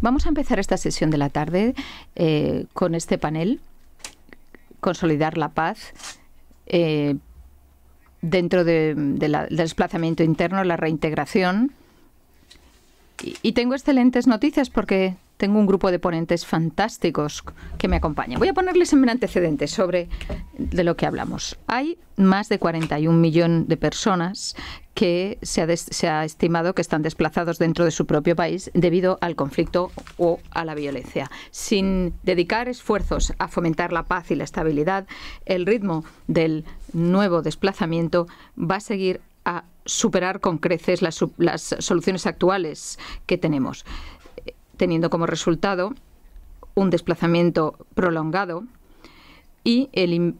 Vamos a empezar esta sesión de la tarde eh, con este panel, consolidar la paz. Eh, dentro del desplazamiento interno, la reintegración. y tengo excelentes noticias porque tengo un grupo de ponentes fantásticos que me acompañan. Voy a ponerles en antecedente sobre de lo que hablamos. Hay más de 41 millones de personas que se ha, estimado que están desplazados dentro de su propio país debido al conflicto o a la violencia. Sin dedicar esfuerzos a fomentar la paz y la estabilidad, el ritmo del nuevo desplazamiento va a seguir a superar con creces las soluciones actuales que tenemos teniendo como resultado un desplazamiento prolongado y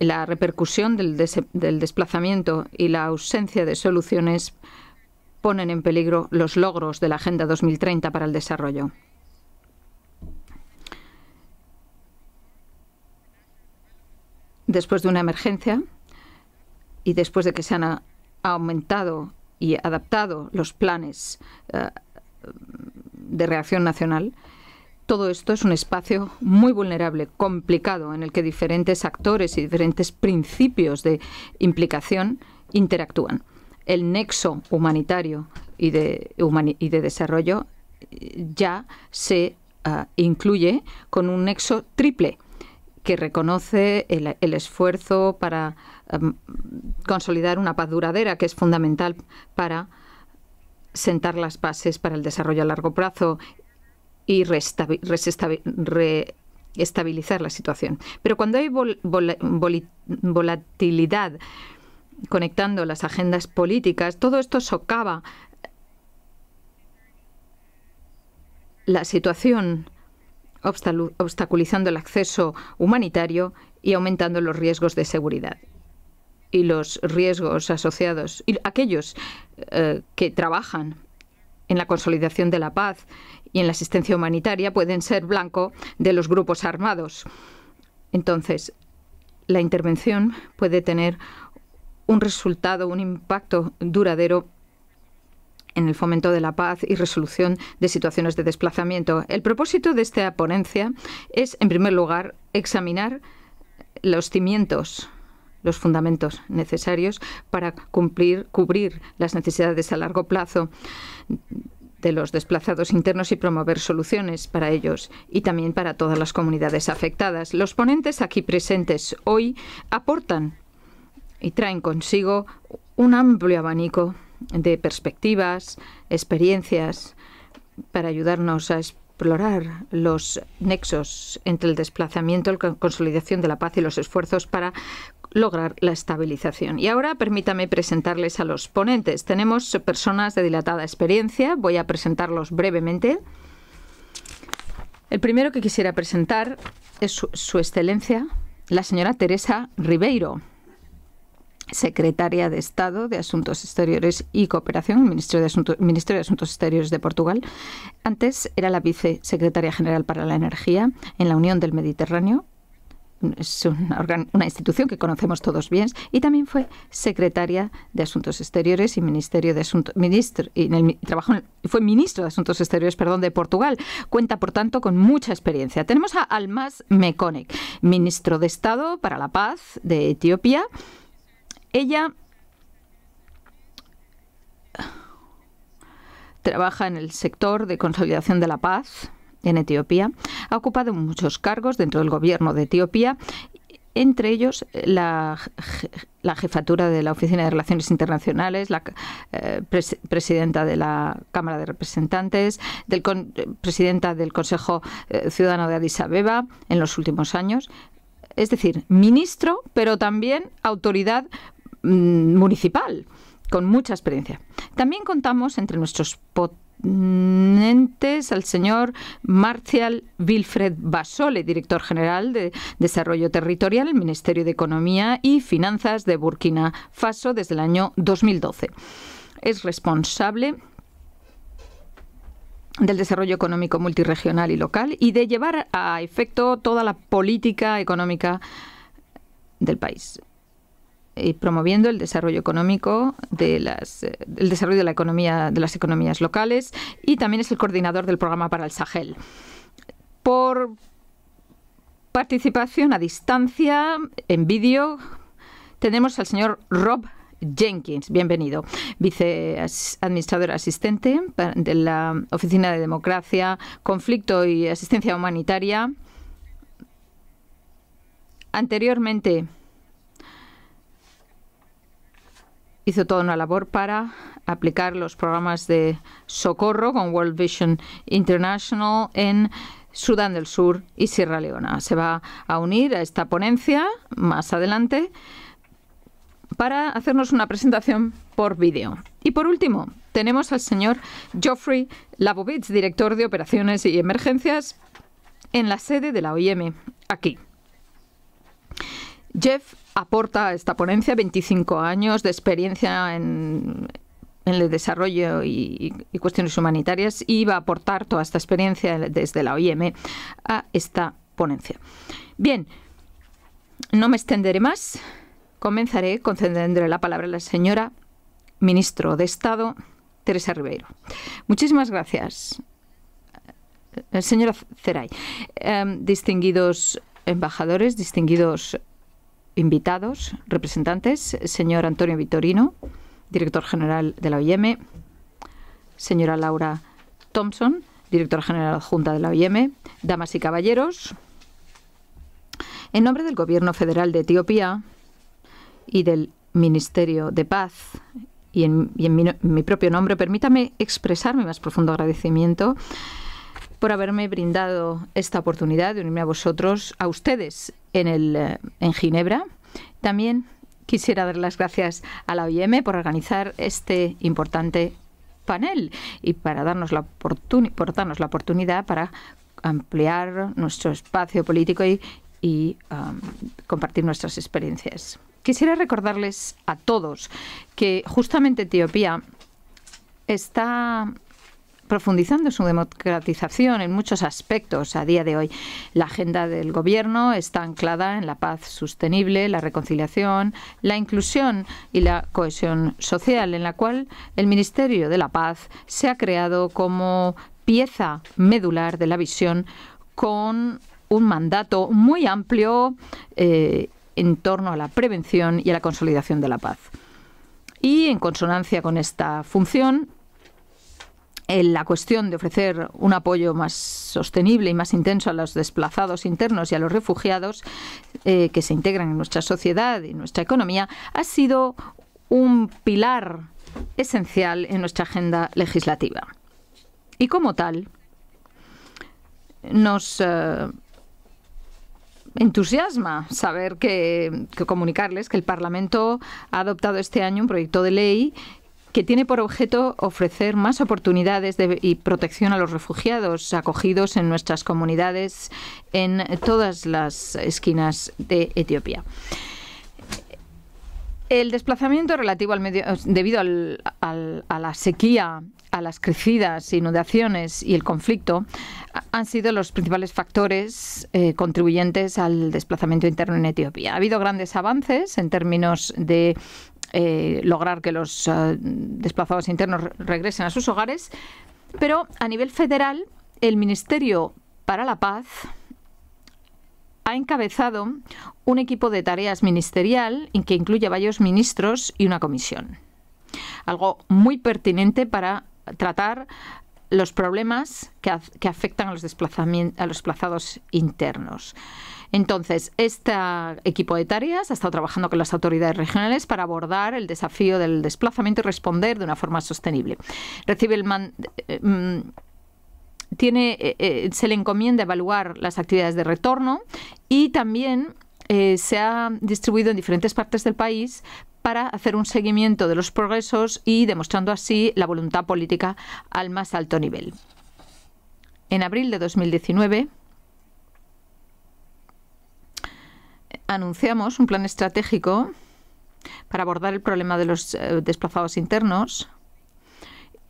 la repercusión del, desplazamiento y la ausencia de soluciones ponen en peligro los logros de la Agenda 2030 para el desarrollo. Después de una emergencia y después de que se han aumentado y adaptado los planes eh, de reacción nacional, todo esto es un espacio muy vulnerable, complicado, en el que diferentes actores y diferentes principios de implicación interactúan. El nexo humanitario y de, y de desarrollo eh, ya se ah, incluye con un nexo triple que reconoce el, esfuerzo para em, consolidar una paz duradera que es fundamental para sentar las bases para el desarrollo a largo plazo y reestabilizar la situación. Pero cuando hay volatilidad conectando las agendas políticas, todo esto socava la situación obstaculizando el acceso humanitario y aumentando los riesgos de seguridad y los riesgos asociados, y aquellos eh, que trabajan en la consolidación de la paz y en la asistencia humanitaria pueden ser blanco de los grupos armados. Entonces, la intervención puede tener un resultado, un impacto duradero en el fomento de la paz y resolución de situaciones de desplazamiento. El propósito de esta ponencia es, en primer lugar, examinar los cimientos los fundamentos necesarios para cumplir, cubrir las necesidades a largo plazo de los desplazados internos y promover soluciones para ellos y también para todas las comunidades afectadas. Los ponentes aquí presentes hoy aportan y traen consigo un amplio abanico de perspectivas, experiencias, para ayudarnos a explorar los nexos entre el desplazamiento, la consolidación de la paz y los esfuerzos para lograr la estabilización. Y ahora permítame presentarles a los ponentes. Tenemos personas de dilatada experiencia, voy a presentarlos brevemente. El primero que quisiera presentar es su, excelencia, la señora Teresa Ribeiro, secretaria de Estado de Asuntos Exteriores y Cooperación, Ministerio de, Asuntos, de Asuntos Exteriores de Portugal. Antes era la vicesecretaria general para la energía en la Unión del Mediterráneo es una, institución que conocemos todos bien, y también fue secretaria de Asuntos Exteriores y Ministerio de ministro, y fue ministro de Asuntos Exteriores, perdón, de Portugal. Cuenta, por tanto, con mucha experiencia. Tenemos a Almaz Mekonek, ministro de Estado para la Paz de Etiopía. Ella trabaja en el sector de consolidación de la paz en Etiopía. Ha ocupado muchos cargos dentro del gobierno de Etiopía entre ellos la, jefatura de la Oficina de Relaciones Internacionales, la eh, presidenta de la Cámara de Representantes, del presidenta del Consejo eh, Ciudadano de Addis Abeba en los últimos años. Es decir, ministro, pero también autoridad mm, municipal, con mucha experiencia. También contamos entre nuestros al señor Marcial Wilfred Basole, director general de Desarrollo Territorial, el Ministerio de Economía y Finanzas de Burkina Faso desde el año 2012. Es responsable del desarrollo económico multiregional y local y de llevar a efecto toda la política económica del país y eh, promoviendo el desarrollo económico de las, eh, el desarrollo de la economía de las economías locales y también es el coordinador del programa para el Sahel. Por participación a distancia en vídeo tenemos al señor Rob Jenkins, bienvenido, viceadministrador asistente de la Oficina de Democracia, Conflicto y Asistencia Humanitaria. Anteriormente hizo toda una labor para aplicar los programas de socorro con World Vision International en Sudán del Sur y Sierra Leona. Se va a unir a esta ponencia más adelante para hacernos una presentación por vídeo. Y por último, tenemos al señor Geoffrey Labovitz, director de Operaciones y Emergencias en la sede de la OIM, aquí. Jeff aporta esta ponencia 25 años de experiencia en, el desarrollo y, cuestiones humanitarias y va a aportar toda esta experiencia desde la OIM a esta ponencia. Bien, no me extenderé más. Comenzaré, concediendo la palabra a la señora ministro de Estado, Teresa Ribeiro. Muchísimas gracias. Eh, señora Ceray, em, distinguidos embajadores, distinguidos invitados, representantes, señor Antonio Vitorino, director general de la OIM, señora Laura Thompson, directora general adjunta de la OIM, damas y caballeros, en nombre del Gobierno Federal de Etiopía y del Ministerio de Paz y en, mi, mi propio nombre, permítame expresar mi más profundo agradecimiento por haberme brindado esta oportunidad de unirme a vosotros, a ustedes en, el, eh, en Ginebra. También quisiera dar las gracias a la OIM por organizar este importante panel y para darnos la, por darnos la oportunidad para ampliar nuestro espacio político y, um, compartir nuestras experiencias. Quisiera recordarles a todos que justamente Etiopía está profundizando su democratización en muchos aspectos a día de hoy. La agenda del gobierno está anclada en la paz sostenible, la reconciliación, la inclusión y la cohesión social, en la cual el Ministerio de la Paz se ha creado como pieza medular de la visión con un mandato muy amplio eh, en torno a la prevención y a la consolidación de la paz. Y en consonancia con esta función, la cuestión de ofrecer un apoyo más sostenible y más intenso a los desplazados internos y a los refugiados eh, que se integran en nuestra sociedad y nuestra economía ha sido un pilar esencial en nuestra agenda legislativa. Y como tal, nos eh, entusiasma saber que comunicarles que el Parlamento ha adoptado este año un proyecto de ley que tiene por objeto ofrecer más oportunidades y protección a los refugiados acogidos en nuestras comunidades en todas las esquinas de Etiopía. El desplazamiento relativo al medio, debido a la sequía, a las crecidas, inundaciones y el conflicto han sido los principales factores eh, contribuyentes al desplazamiento interno en Etiopía. Ha habido grandes avances en términos de eh, lograr que los eh, desplazados internos regresen a sus hogares, pero a nivel federal, el Ministerio para la Paz ha encabezado un equipo de tareas ministerial que incluye varios ministros y una comisión. Algo muy pertinente para tratar los problemas que, afectan a los, a desplazados internos. Entonces, este equipo de tareas ha estado trabajando con las autoridades regionales para abordar el desafío del desplazamiento y responder de una forma sostenible. Eh, mm, tiene, eh, eh, se le encomienda evaluar las actividades de retorno y también se ha distribuido en diferentes partes del país para hacer un seguimiento de los progresos y demostrando así la voluntad política al más alto nivel. En abril de 2019 anunciamos un plan estratégico para abordar el problema de los eh, desplazados internos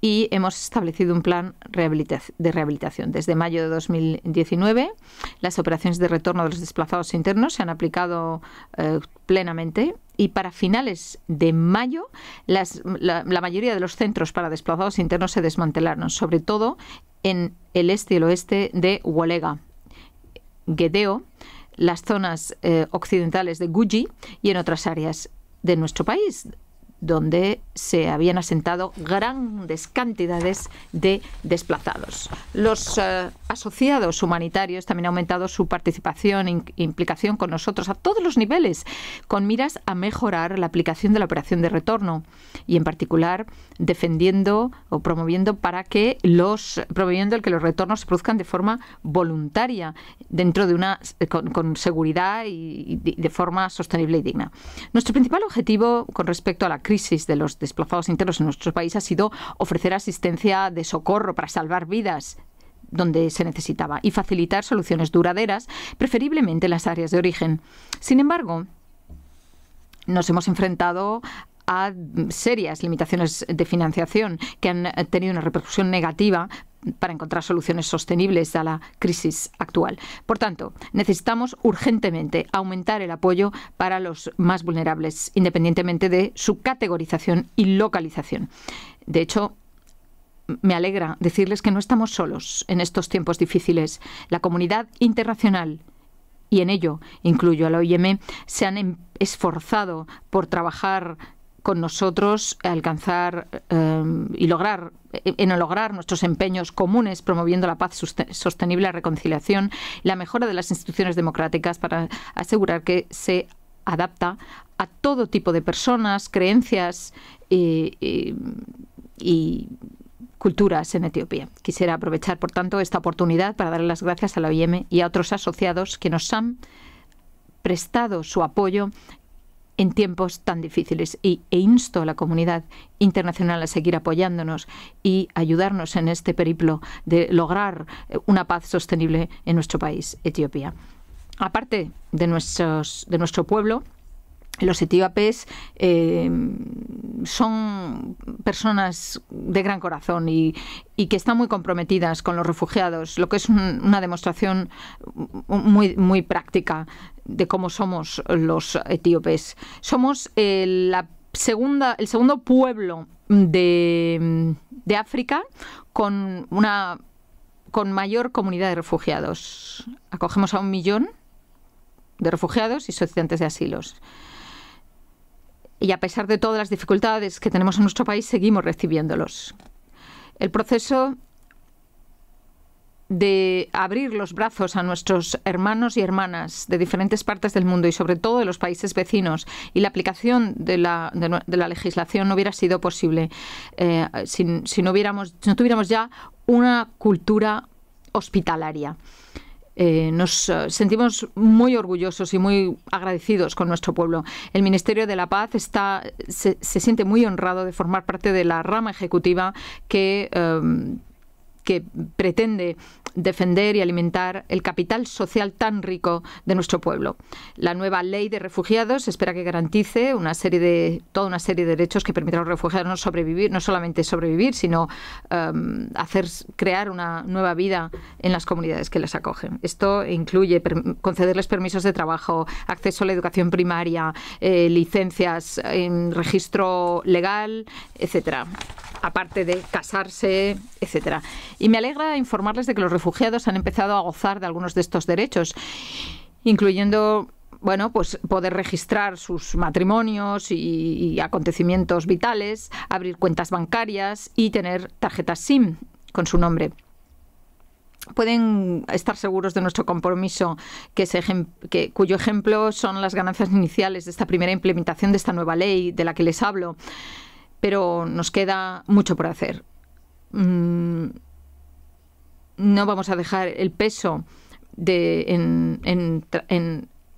y hemos establecido un plan de rehabilitación. Desde mayo de 2019, las operaciones de retorno de los desplazados internos se han aplicado eh, plenamente y para finales de mayo la, mayoría de los centros para desplazados internos se desmantelaron, sobre todo en el este y el oeste de Wolega, Gedeo, las zonas eh, occidentales de Guji y en otras áreas de nuestro país, donde se habían asentado grandes cantidades de desplazados. Los eh, asociados humanitarios también han aumentado su participación e implicación con nosotros a todos los niveles, con miras a mejorar la aplicación de la operación de retorno y en particular defendiendo o promoviendo para que los promoviendo el que los retornos se produzcan de forma voluntaria dentro de una eh, con, seguridad y, y de forma sostenible y digna. Nuestro principal objetivo con respecto a la crisis crisis de los desplazados internos en nuestro país ha sido ofrecer asistencia de socorro para salvar vidas donde se necesitaba y facilitar soluciones duraderas, preferiblemente en las áreas de origen. Sin embargo, nos hemos enfrentado a a serias limitaciones de financiación que han tenido una repercusión negativa para encontrar soluciones sostenibles a la crisis actual. Por tanto, necesitamos urgentemente aumentar el apoyo para los más vulnerables, independientemente de su categorización y localización. De hecho, me alegra decirles que no estamos solos en estos tiempos difíciles. La comunidad internacional y en ello incluyo a la OIM, se han em-, esforzado por trabajar con nosotros alcanzar eh, y lograr eh, en lograr nuestros empeños comunes promoviendo la paz sostenible, la reconciliación, la mejora de las instituciones democráticas para asegurar que se adapta a todo tipo de personas, creencias eh, y, culturas en Etiopía. Quisiera aprovechar, por tanto, esta oportunidad para dar las gracias a la OIM y a otros asociados que nos han prestado su apoyo en tiempos tan difíciles e insto a la comunidad internacional a seguir apoyándonos y ayudarnos en este periplo de lograr eh, una paz sostenible en nuestro país, Etiopía. Aparte de, nuestros, de nuestro pueblo, los etíopes eh, son personas de gran corazón y, que están muy comprometidas con los refugiados, lo que es una demostración muy, práctica de cómo somos los etíopes. Somos eh, la segunda, el segundo pueblo de, África con una con mayor comunidad de refugiados. Acogemos a un millón de refugiados y solicitantes de asilos y a pesar de todas las dificultades que tenemos en nuestro país, seguimos recibiéndolos. El proceso de abrir los brazos a nuestros hermanos y hermanas de diferentes partes del mundo y sobre todo de los países vecinos y la aplicación de la, legislación no hubiera sido posible eh, no si no tuviéramos ya una cultura hospitalaria. Eh, nos eh, sentimos muy orgullosos y muy agradecidos con nuestro pueblo. El Ministerio de la Paz está, se, siente muy honrado de formar parte de la rama ejecutiva que eh, que pretende defender y alimentar el capital social tan rico de nuestro pueblo. La nueva ley de refugiados espera que garantice una serie de toda una serie de derechos que permitan a los refugiados no sobrevivir, no solamente sobrevivir, sino em, hacer crear una nueva vida en las comunidades que les acogen. Esto incluye concederles permisos de trabajo, acceso a la educación primaria, eh, licencias, en registro legal, etcétera aparte de casarse, etcétera. Y me alegra informarles de que los refugiados han empezado a gozar de algunos de estos derechos, incluyendo bueno, pues poder registrar sus matrimonios y, acontecimientos vitales, abrir cuentas bancarias y tener tarjetas SIM con su nombre pueden estar seguros de nuestro compromiso, cuyo ejemplo son las ganancias iniciales de esta primera implementación de esta nueva ley de la que les hablo pero nos queda mucho por hacer. Mm, no vamos a dejar el peso en,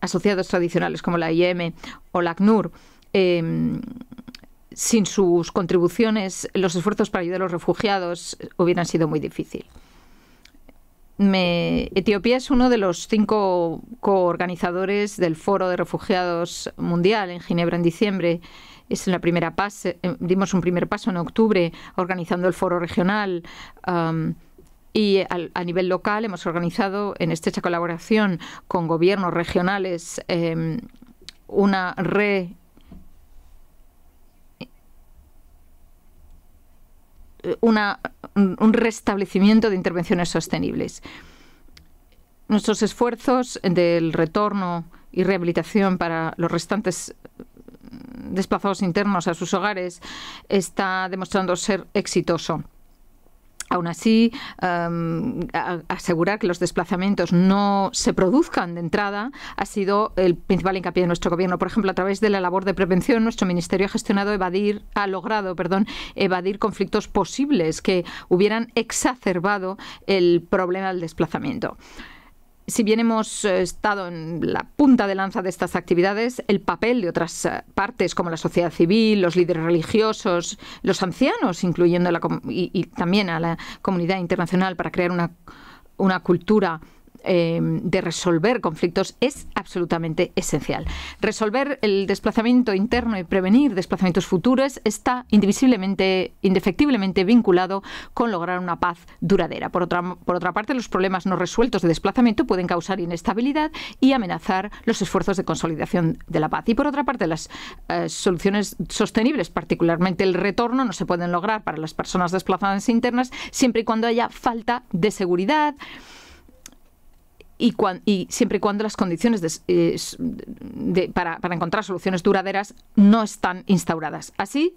asociados tradicionales como la IEM o la ACNUR. Em, sin sus contribuciones, los esfuerzos para ayudar a los refugiados hubieran sido muy difícil. Etiopía es uno de los cinco coorganizadores del Foro de Refugiados Mundial en Ginebra en diciembre es la primera eh, dimos un primer paso en octubre organizando el foro regional. y a nivel local hemos organizado en estrecha colaboración con gobiernos regionales em, una re un restablecimiento de intervenciones sostenibles. Nuestros esfuerzos del retorno y rehabilitación para los restantes desplazados internos a sus hogares está demostrando ser exitoso. Aún así, em, asegurar que los desplazamientos no se produzcan de entrada ha sido el principal hincapié de nuestro gobierno. Por ejemplo, a través de la labor de prevención, nuestro ministerio ha gestionado evadir, ha logrado, perdón, evadir conflictos posibles que hubieran exacerbado el problema del desplazamiento si bien hemos eh, estado en la punta de lanza de estas actividades, el papel de otras eh, partes como la sociedad civil, los líderes religiosos, los ancianos, incluyendo y, también a la comunidad internacional para crear una cultura eh, de resolver conflictos es absolutamente esencial. Resolver el desplazamiento interno y prevenir desplazamientos futuros está indivisiblemente, indefectiblemente vinculado con lograr una paz duradera. Por otra, por otra parte, los problemas no resueltos de desplazamiento pueden causar inestabilidad y amenazar los esfuerzos de consolidación de la paz. Y por otra parte, las eh, soluciones sostenibles, particularmente el retorno, no se pueden lograr para las personas desplazadas internas siempre y cuando haya falta de seguridad, y, siempre y cuando las condiciones eh, para, encontrar soluciones duraderas no están instauradas. Así,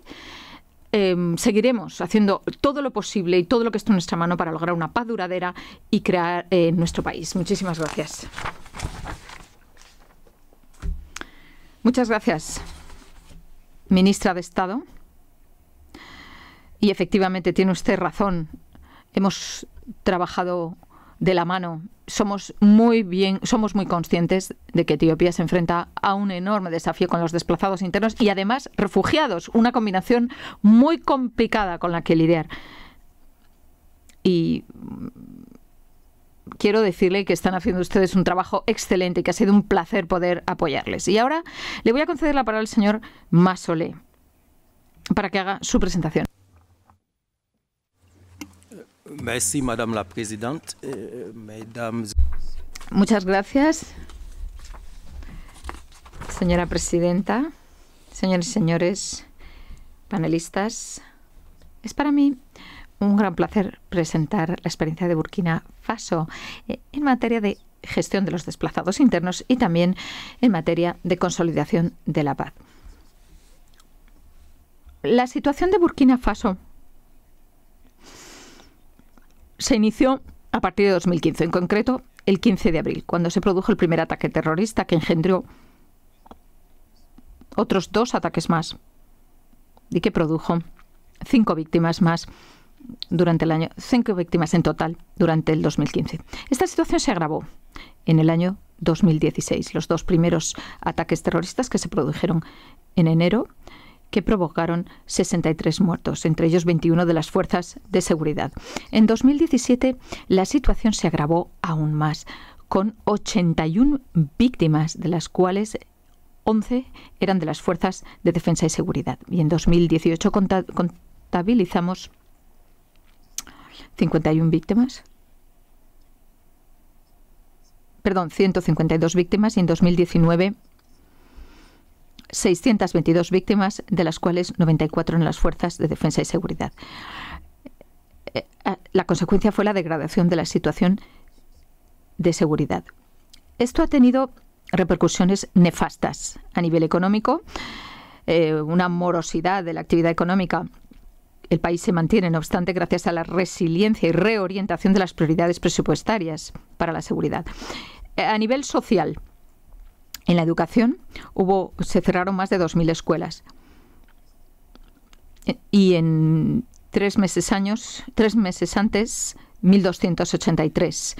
em, seguiremos haciendo todo lo posible y todo lo que esté en nuestra mano para lograr una paz duradera y crear eh, nuestro país. Muchísimas gracias. Muchas gracias, ministra de Estado. Y efectivamente tiene usted razón. Hemos trabajado de la mano. Somos muy bien, somos muy conscientes de que Etiopía se enfrenta a un enorme desafío con los desplazados internos y además refugiados, una combinación muy complicada con la que lidiar. Y quiero decirle que están haciendo ustedes un trabajo excelente y que ha sido un placer poder apoyarles. Y ahora le voy a conceder la palabra al señor Masole para que haga su presentación. Euh, Muchas gracias, señora presidenta, señores y señores panelistas. Es para mí un gran placer presentar la experiencia de Burkina Faso eh, en materia de gestión de los desplazados internos y también en materia de consolidación de la paz. La situación de Burkina Faso se inició a partir de 2015, en concreto el 15 de abril, cuando se produjo el primer ataque terrorista que engendró otros dos ataques más y que produjo cinco víctimas más durante el año, cinco víctimas en total durante el 2015. Esta situación se agravó en el año 2016, los dos primeros ataques terroristas que se produjeron en enero que provocaron 63 muertos, entre ellos 21 de las fuerzas de seguridad. En 2017 la situación se agravó aún más, con 81 víctimas, de las cuales 11 eran de las fuerzas de defensa y seguridad. Y en 2018 contabilizamos 51 víctimas. Perdón, 152 víctimas y en 2019 622 víctimas, de las cuales 94 en las fuerzas de defensa y seguridad. Eh, ah, la consecuencia fue la degradación de la situación de seguridad. Esto ha tenido repercusiones nefastas a nivel económico, eh, una morosidad de la actividad económica. El país se mantiene, no obstante, gracias a la resiliencia y reorientación de las prioridades presupuestarias para la seguridad. Eh, a nivel social, en la educación hubo, se cerraron más de 2.000 escuelas. E, y en tres meses, años, tres meses antes, 1.283.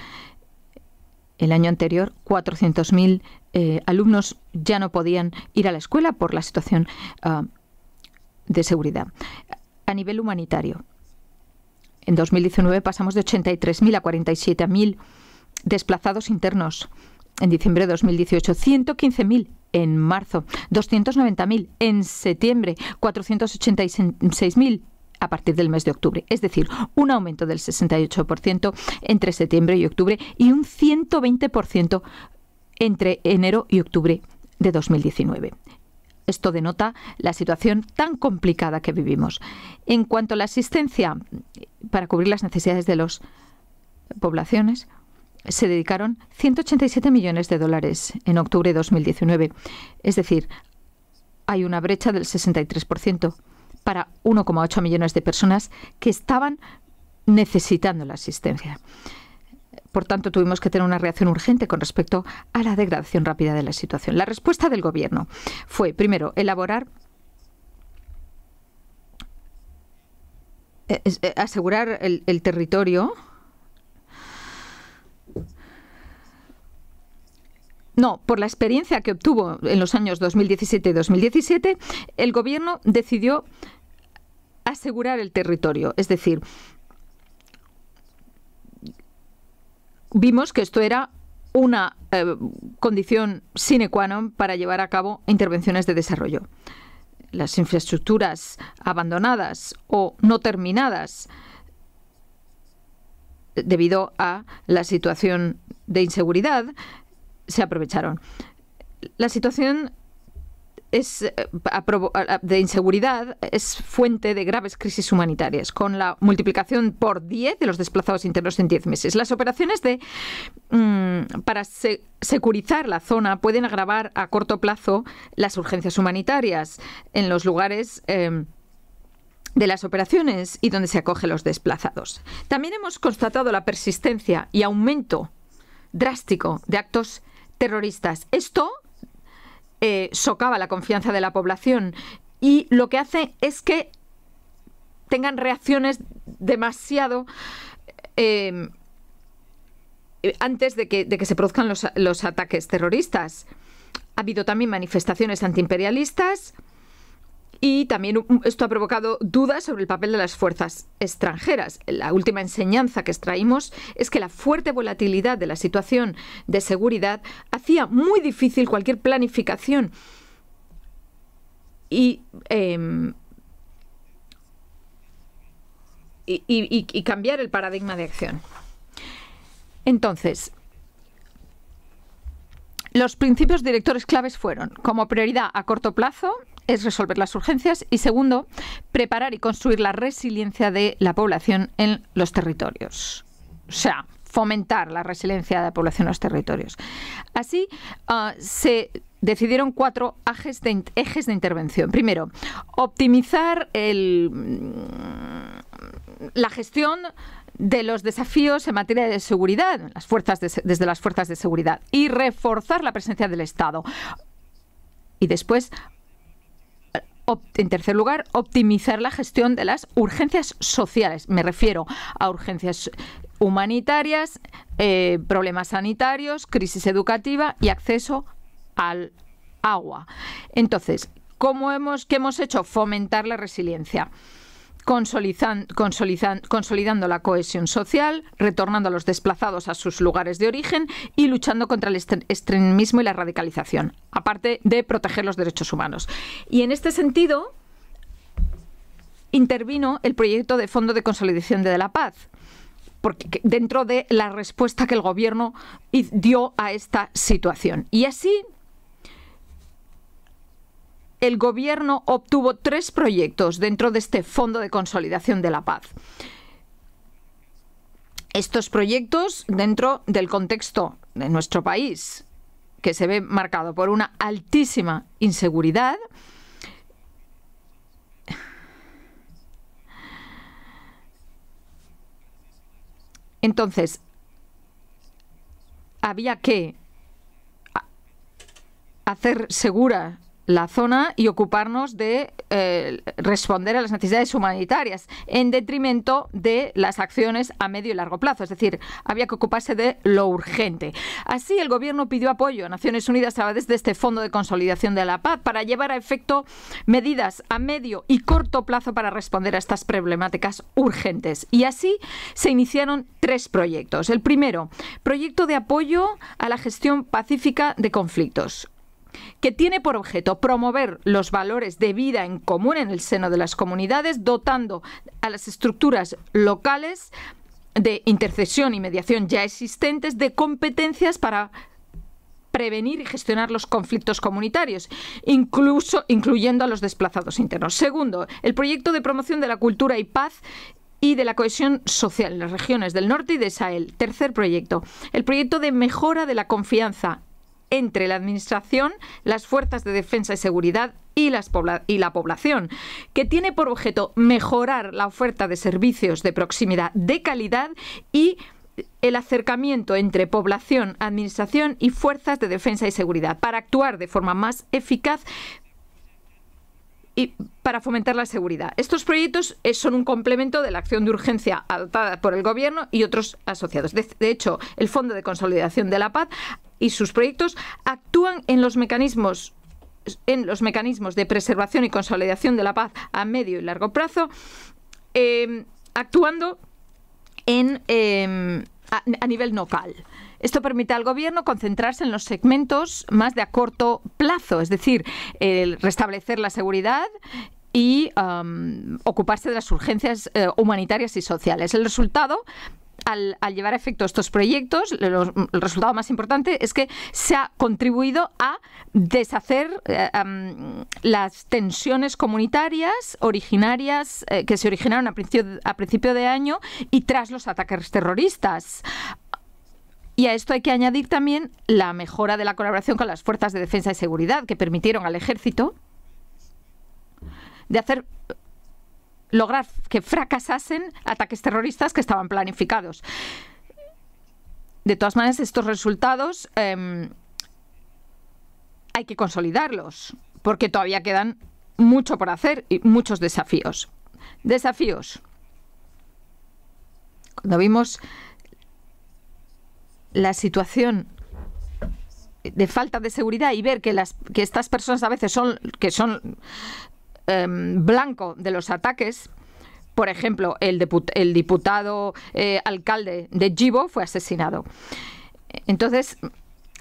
El año anterior, 400.000 eh, alumnos ya no podían ir a la escuela por la situación ah, de seguridad. A nivel humanitario, en 2019 pasamos de 83.000 a 47.000 desplazados internos en diciembre de 2018, 115.000 en marzo, 290.000 en septiembre, 486.000 a partir del mes de octubre, es decir, un aumento del 68% entre septiembre y octubre y un 120% entre enero y octubre de 2019. Esto denota la situación tan complicada que vivimos. En cuanto a la asistencia para cubrir las necesidades de las poblaciones, se dedicaron 187 millones de dólares en octubre de 2019. Es decir, hay una brecha del 63% para 1,8 millones de personas que estaban necesitando la asistencia. Por tanto, tuvimos que tener una reacción urgente con respecto a la degradación rápida de la situación. La respuesta del Gobierno fue, primero, elaborar eh, eh, asegurar el, el territorio No, por la experiencia que obtuvo en los años 2017 y 2017, el gobierno decidió asegurar el territorio, es decir, vimos que esto era una eh, condición sine qua non para llevar a cabo intervenciones de desarrollo. Las infraestructuras abandonadas o no terminadas debido a la situación de inseguridad se aprovecharon. La situación eh, de inseguridad es fuente de graves crisis humanitarias, con la multiplicación por 10 de los desplazados internos en 10 meses. Las operaciones de, mm, para securizar la zona pueden agravar a corto plazo las urgencias humanitarias en los lugares. Em, de las operaciones y donde se acogen los desplazados. También hemos constatado la persistencia y aumento drástico de actos terroristas. Esto eh, socava la confianza de la población y lo que hace es que tengan reacciones demasiado eh, eh, antes de que, se produzcan los ataques terroristas. Ha habido también manifestaciones antiimperialistas y también um, esto ha provocado dudas sobre el papel de las fuerzas extranjeras. La última enseñanza que extraímos es que la fuerte volatilidad de la situación de seguridad hacía muy difícil cualquier planificación y, em, cambiar el paradigma de acción. Entonces, los principios directores claves fueron, como prioridad a corto plazo, es resolver las urgencias y segundo, preparar y construir la resiliencia de la población en los territorios. O sea, fomentar la resiliencia de la población en los territorios. Así ah, se decidieron cuatro ejes de, ejes de intervención. Primero, optimizar el, mm, la gestión de los desafíos en materia de seguridad, las fuerzas desde las fuerzas de seguridad, y reforzar la presencia del Estado. Y después, en tercer lugar, optimizar la gestión de las urgencias sociales. Me refiero a urgencias humanitarias, eh, problemas sanitarios, crisis educativa y acceso al agua. Entonces, ¿cómo hemos, ¿qué hemos hecho? Fomentar la resiliencia consolidando la cohesión social, retornando a los desplazados a sus lugares de origen y luchando contra el extremismo y la radicalización, aparte de proteger los derechos humanos. Y en este sentido, intervino el proyecto de Fondo de Consolidación de la Paz, porque dentro de la respuesta que el gobierno dio a esta situación. Y así el Gobierno obtuvo tres proyectos dentro de este Fondo de Consolidación de la Paz. Estos proyectos dentro del contexto de nuestro país, que se ve marcado por una altísima inseguridad, Entonces, había que hacer segura la zona y ocuparnos de eh, responder a las necesidades humanitarias en detrimento de las acciones a medio y largo plazo. Es decir, había que ocuparse de lo urgente. Así, el gobierno pidió apoyo a Naciones Unidas a través de este Fondo de Consolidación de la Paz para llevar a efecto medidas a medio y corto plazo para responder a estas problemáticas urgentes. Y así se iniciaron tres proyectos. El primero, proyecto de apoyo a la gestión pacífica de conflictos que tiene por objeto promover los valores de vida en común en el seno de las comunidades, dotando a las estructuras locales de intercesión y mediación ya existentes de competencias para prevenir y gestionar los conflictos comunitarios, incluso incluyendo a los desplazados internos. Segundo, el proyecto de promoción de la cultura y paz y de la cohesión social en las regiones del norte y de Sahel. Tercer proyecto, el proyecto de mejora de la confianza entre la Administración, las fuerzas de defensa y seguridad y, la población, que tiene por objeto mejorar la oferta de servicios de proximidad de calidad y el acercamiento entre población, administración y fuerzas de defensa y seguridad para actuar de forma más eficaz y para fomentar la seguridad. Estos proyectos eh, son un complemento de la acción de urgencia adoptada por el Gobierno y otros asociados. De, hecho, el Fondo de Consolidación de la Paz y sus proyectos actúan en los mecanismos en los mecanismos de preservación y consolidación de la paz a medio y largo plazo, em, actuando en, em, a, nivel local. Esto permite al gobierno concentrarse en los segmentos más de a corto plazo, es decir, el restablecer la seguridad y ocuparse de las urgencias eh, humanitarias y sociales. El resultado al, llevar a efecto estos proyectos, el resultado más importante es que se ha contribuido a deshacer eh, las tensiones comunitarias originarias eh, que se originaron a principio, a principio de año y tras los ataques terroristas. Y a esto hay que añadir también la mejora de la colaboración con las fuerzas de defensa y seguridad que permitieron al ejército de hacer lograr que fracasasen ataques terroristas que estaban planificados. De todas maneras, estos resultados em, hay que consolidarlos, porque todavía quedan mucho por hacer y muchos desafíos. Desafíos. Cuando vimos la situación de falta de seguridad y ver que, las, que estas personas a veces son que son Em, blanco de los ataques. Por ejemplo, el, el diputado eh, alcalde de Gibo fue asesinado. Entonces,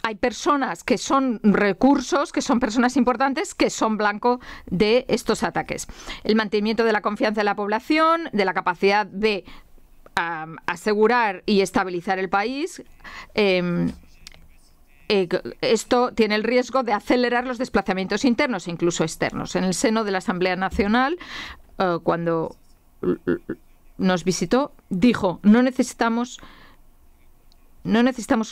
hay personas que son recursos, que son personas importantes, que son blanco de estos ataques. El mantenimiento de la confianza de la población, de la capacidad de asegurar y estabilizar el país. Em, eh, esto tiene el riesgo de acelerar los desplazamientos internos e incluso externos. En el seno de la Asamblea Nacional, eh, cuando nos visitó, dijo, no necesitamos... No necesitamos,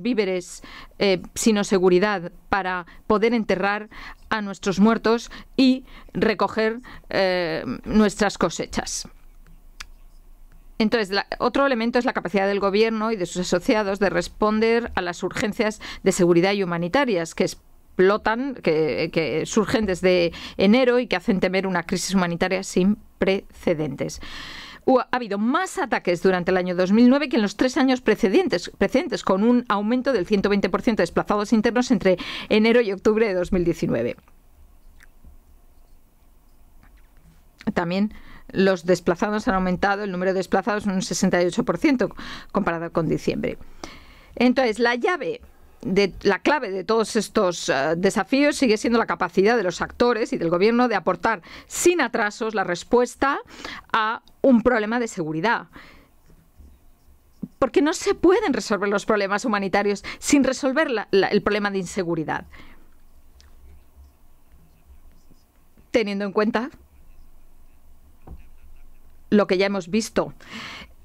víveres, eh, sino seguridad para poder enterrar a nuestros muertos y recoger nuestras cosechas. Entonces, otro elemento es la capacidad del Gobierno y de sus asociados de responder a las urgencias de seguridad y humanitarias, que explotan, que, surgen desde enero y que hacen temer una crisis humanitaria sin precedentes. Ha habido más ataques durante el año 2009 que en los tres años precedentes, precedentes con un aumento del 120% de desplazados internos entre enero y octubre de 2019. También los desplazados han aumentado, el número de desplazados un 68% comparado con diciembre. Entonces, la llave la clave de todos estos eh, desafíos sigue siendo la capacidad de los actores y del gobierno de aportar sin atrasos la respuesta a un problema de seguridad. Porque no se pueden resolver los problemas humanitarios sin resolver el problema de inseguridad. Teniendo en cuenta lo que ya hemos visto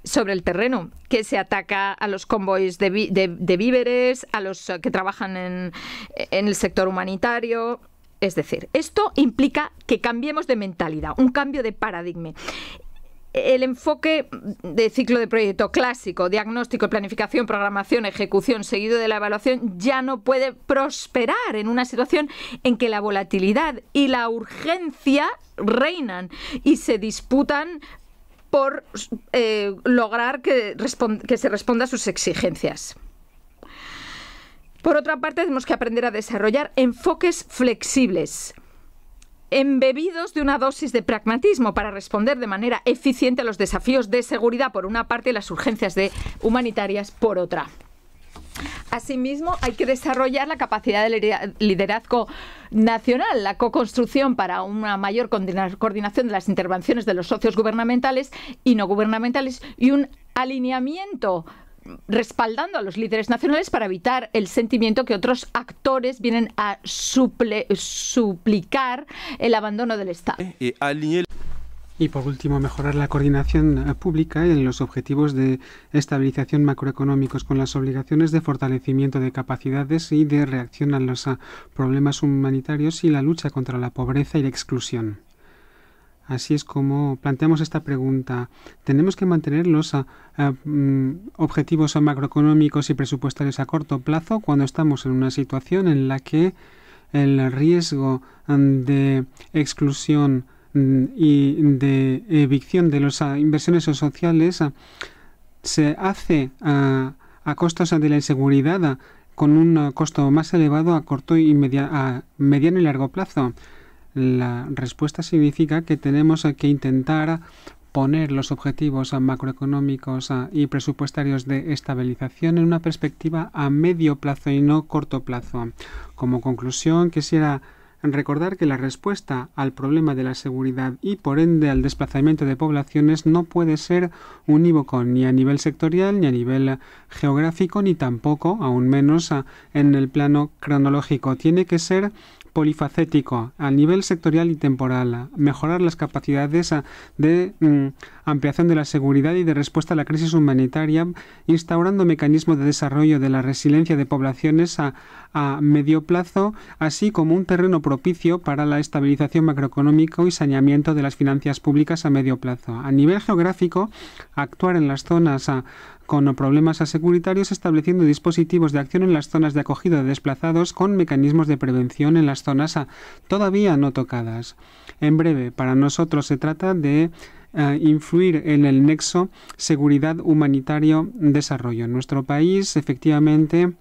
sobre el terreno, que se ataca a los convoys de, víveres, a los eh, que trabajan en el sector humanitario, es decir, esto implica que cambiemos de mentalidad, un cambio de paradigma. El enfoque de ciclo de proyecto clásico, diagnóstico, planificación, programación, ejecución, seguido de la evaluación, ya no puede prosperar en una situación en que la volatilidad y la urgencia reinan y se disputan por eh, lograr que, se responda a sus exigencias. Por otra parte, tenemos que aprender a desarrollar enfoques flexibles embebidos de una dosis de pragmatismo para responder de manera eficiente a los desafíos de seguridad por una parte y las urgencias humanitarias por otra. Asimismo, hay que desarrollar la capacidad de liderazgo nacional, la co-construcción para una mayor coordinación de las intervenciones de los socios gubernamentales y no gubernamentales y un alineamiento respaldando a los líderes nacionales para evitar el sentimiento que otros actores vienen a suplicar el abandono del Estado. Eh, eh, y por último, mejorar la coordinación eh, pública en los objetivos de estabilización macroeconómicos con las obligaciones de fortalecimiento de capacidades y de reacción a los problemas humanitarios y la lucha contra la pobreza y la exclusión. Así es como planteamos esta pregunta. ¿Tenemos que mantener los mm, objetivos macroeconómicos y presupuestarios a corto plazo cuando estamos en una situación en la que el riesgo mm, de exclusión Mm, y de evicción de las ah, inversiones sociales ah, se hace ah, a, costos de la inseguridad con un costo más elevado a corto y media, a mediano y largo plazo. La respuesta significa que tenemos que intentar poner los objetivos macroeconómicos y presupuestarios de estabilización en una perspectiva a medio plazo y no corto plazo. Como conclusión, quisiera recordar que la respuesta al problema de la seguridad y por ende al desplazamiento de poblaciones no puede ser unívoco ni a nivel sectorial ni a nivel geográfico ni tampoco, aún menos, en el plano cronológico. Tiene que ser polifacético a nivel sectorial y temporal, mejorar las capacidades de mm, ampliación de la seguridad y de respuesta a la crisis humanitaria, instaurando mecanismos de desarrollo de la resiliencia de poblaciones a, medio plazo, así como un terreno propicio para la estabilización macroeconómica y saneamiento de las finanzas públicas a medio plazo. A nivel geográfico, actuar en las zonas a, con problemas aseguritarios estableciendo dispositivos de acción en las zonas de acogida de desplazados con mecanismos de prevención en las zonas todavía no tocadas. En breve, para nosotros se trata de eh, influir en el nexo seguridad humanitario-desarrollo. Nuestro país, efectivamente,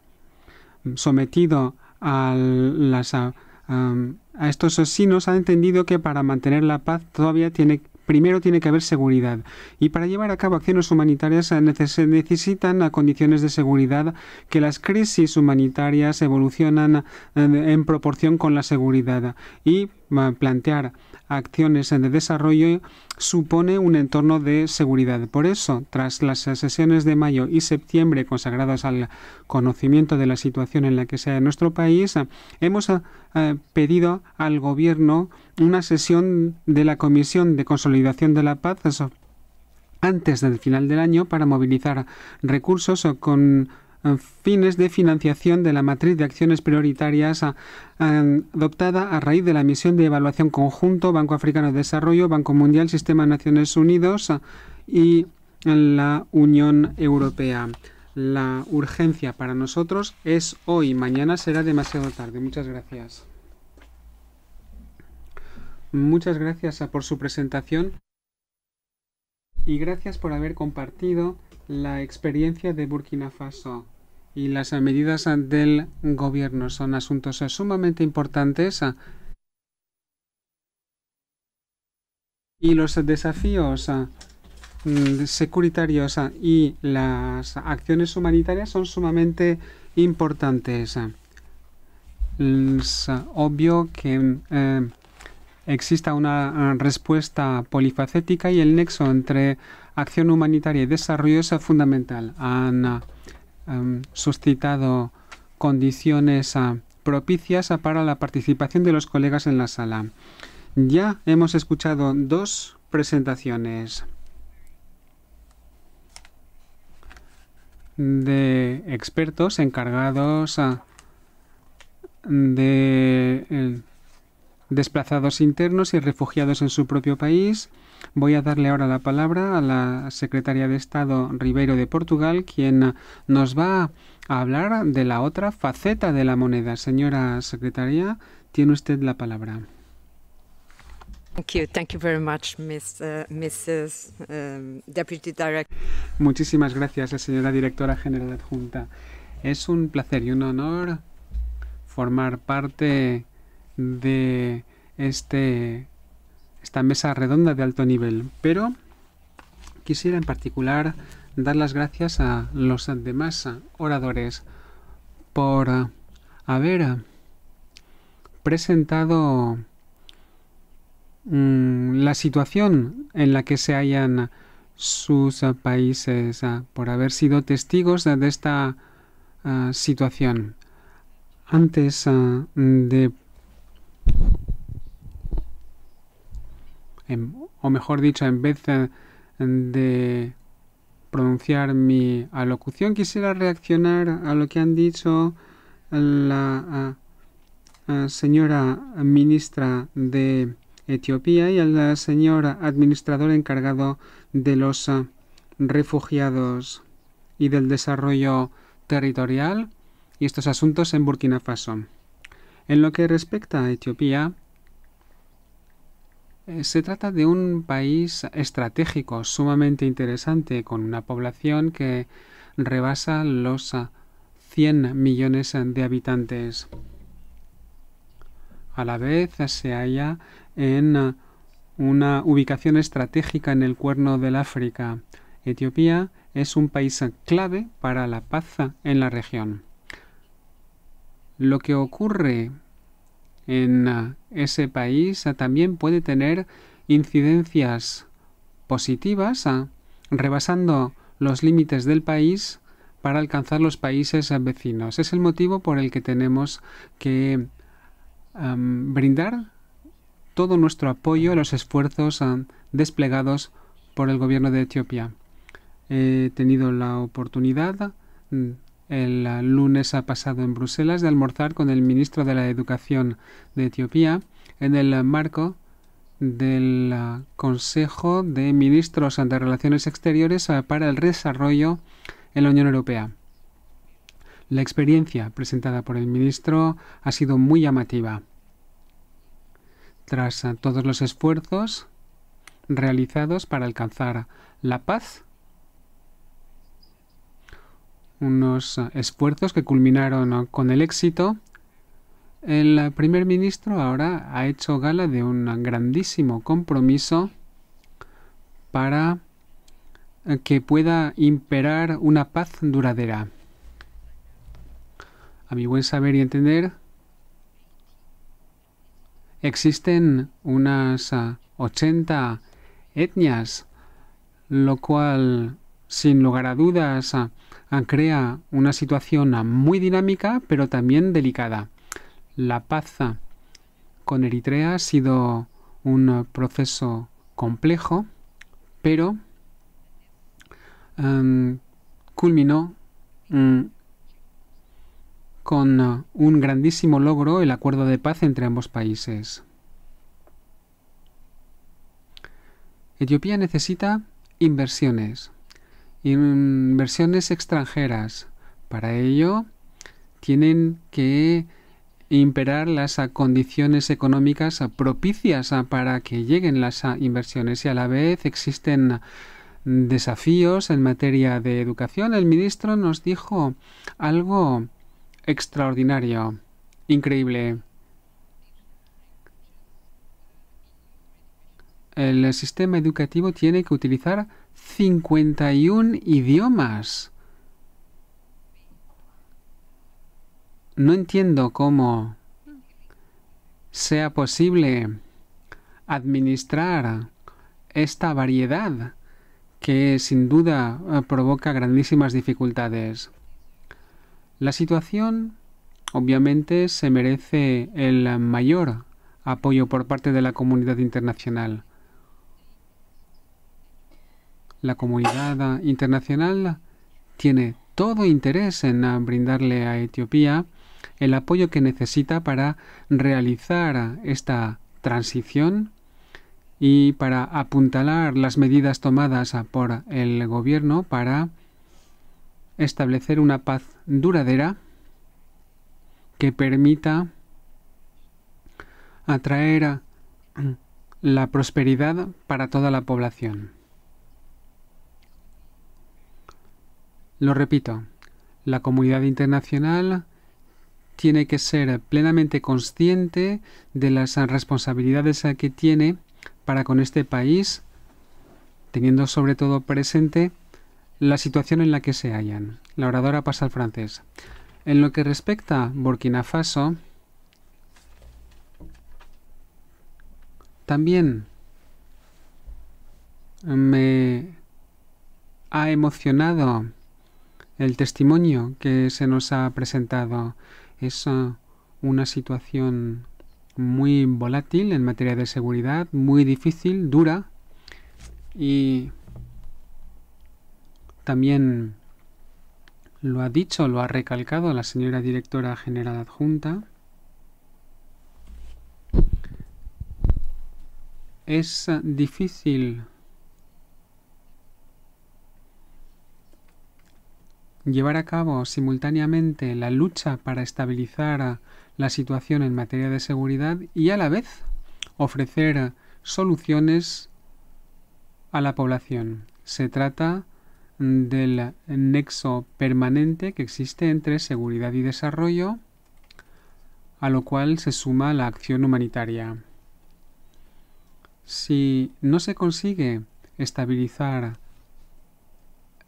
sometido a las... A, a estos asesinos ha entendido que para mantener la paz todavía tiene que Primero tiene que haber seguridad y para llevar a cabo acciones humanitarias eh, se necesitan a eh, condiciones de seguridad que las crisis humanitarias evolucionan eh, en proporción con la seguridad y plantear acciones de desarrollo supone un entorno de seguridad. Por eso, tras las sesiones de mayo y septiembre consagradas al conocimiento de la situación en la que sea nuestro país, hemos eh, pedido al Gobierno una sesión de la Comisión de Consolidación de la Paz antes del final del año para movilizar recursos con fines de financiación de la matriz de acciones prioritarias adoptada a raíz de la misión de evaluación conjunto Banco Africano de Desarrollo, Banco Mundial, Sistema de Naciones Unidas y la Unión Europea. La urgencia para nosotros es hoy, mañana será demasiado tarde. Muchas gracias. Muchas gracias por su presentación y gracias por haber compartido la experiencia de Burkina Faso y las medidas del gobierno son asuntos sumamente importantes ah, y los desafíos ah, mm, securitarios ah, y las acciones humanitarias son sumamente importantes. Es obvio que eh, exista una respuesta polifacética y el nexo entre acción humanitaria y desarrollo es fundamental suscitado condiciones ah, propicias ah, para la participación de los colegas en la sala. Ya hemos escuchado dos presentaciones de expertos encargados ah, de desplazados internos y refugiados en su propio país. Voy a darle ahora la palabra a la secretaria de Estado Ribeiro de Portugal, quien nos va a hablar de la otra faceta de la moneda. Señora secretaria, tiene usted la palabra. Muchísimas gracias, señora directora general adjunta. Es un placer y un honor formar parte de este, esta mesa redonda de alto nivel, pero quisiera en particular dar las gracias a los demás oradores por haber presentado mm, la situación en la que se hallan sus países por haber sido testigos de esta ah, situación. Antes ah, de Em, o mejor dicho, en vez de, pronunciar mi alocución, quisiera reaccionar a lo que han dicho la señora ministra de Etiopía y al señor administrador encargado de los ah, refugiados y del desarrollo territorial y estos asuntos en Burkina Faso. En lo que respecta a Etiopía, eh, se trata de un país estratégico sumamente interesante, con una población que rebasa los 100 millones de habitantes. A la vez se halla en una ubicación estratégica en el cuerno del África. Etiopía es un país clave para la paz en la región lo que ocurre en ah, ese país ah, también puede tener incidencias positivas, ah, rebasando los límites del país para alcanzar los países vecinos. Es el motivo por el que tenemos que brindar todo nuestro apoyo a los esfuerzos desplegados por el gobierno de Etiopía. He tenido la oportunidad mm, el eh, lunes pasado en Bruselas de almorzar con el ministro de la Educación de Etiopía en el marco del eh, Consejo de Ministros de Relaciones Exteriores eh, para el Desarrollo en la Unión Europea. La experiencia presentada por el ministro ha sido muy llamativa. Tras todos los esfuerzos realizados para alcanzar la paz, unos ah, esfuerzos que culminaron ah, con el éxito, el ah, primer ministro ahora ha hecho gala de un grandísimo compromiso para que pueda imperar una paz duradera. A mi buen saber y entender, existen unas 80 etnias, lo cual, sin lugar a dudas, crea una situación muy dinámica, pero también delicada. La paz con Eritrea ha sido un proceso complejo, pero em, culminó mm, con un grandísimo logro el acuerdo de paz entre ambos países. Etiopía necesita inversiones inversiones extranjeras. Para ello, tienen que imperar las condiciones económicas propicias para que lleguen las inversiones y a la vez existen desafíos en materia de educación. El ministro nos dijo algo extraordinario, increíble. El sistema educativo tiene que utilizar 51 idiomas. No entiendo cómo sea posible administrar esta variedad que sin duda eh, provoca grandísimas dificultades. La situación obviamente se merece el mayor apoyo por parte de la comunidad internacional la comunidad internacional tiene todo interés en ah, brindarle a Etiopía el apoyo que necesita para realizar esta transición y para apuntalar las medidas tomadas ah, por el gobierno para establecer una paz duradera que permita atraer ah, la prosperidad para toda la población. Lo repito, la comunidad internacional tiene que ser plenamente consciente de las responsabilidades que tiene para con este país, teniendo sobre todo presente la situación en la que se hallan. La oradora pasa al francés. En lo que respecta a Burkina Faso, también me ha emocionado el testimonio que se nos ha presentado. Es ah, una situación muy volátil en materia de seguridad, muy difícil, dura y también lo ha dicho, lo ha recalcado la señora directora general adjunta. Es ah, difícil llevar a cabo simultáneamente la lucha para estabilizar la situación en materia de seguridad y a la vez ofrecer soluciones a la población. Se trata del nexo permanente que existe entre seguridad y desarrollo, a lo cual se suma la acción humanitaria. Si no se consigue estabilizar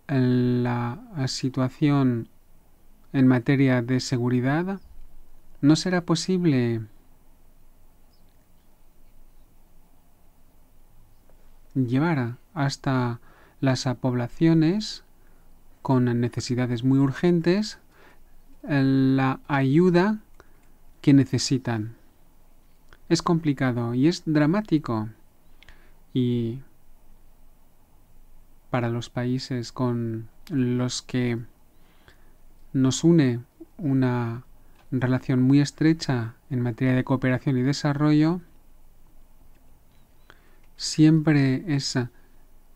la situación en materia de seguridad, no será posible llevar hasta las poblaciones con necesidades muy urgentes eh, la ayuda que necesitan. Es complicado y es dramático. Y para los países con los que nos une una relación muy estrecha en materia de cooperación y desarrollo, siempre es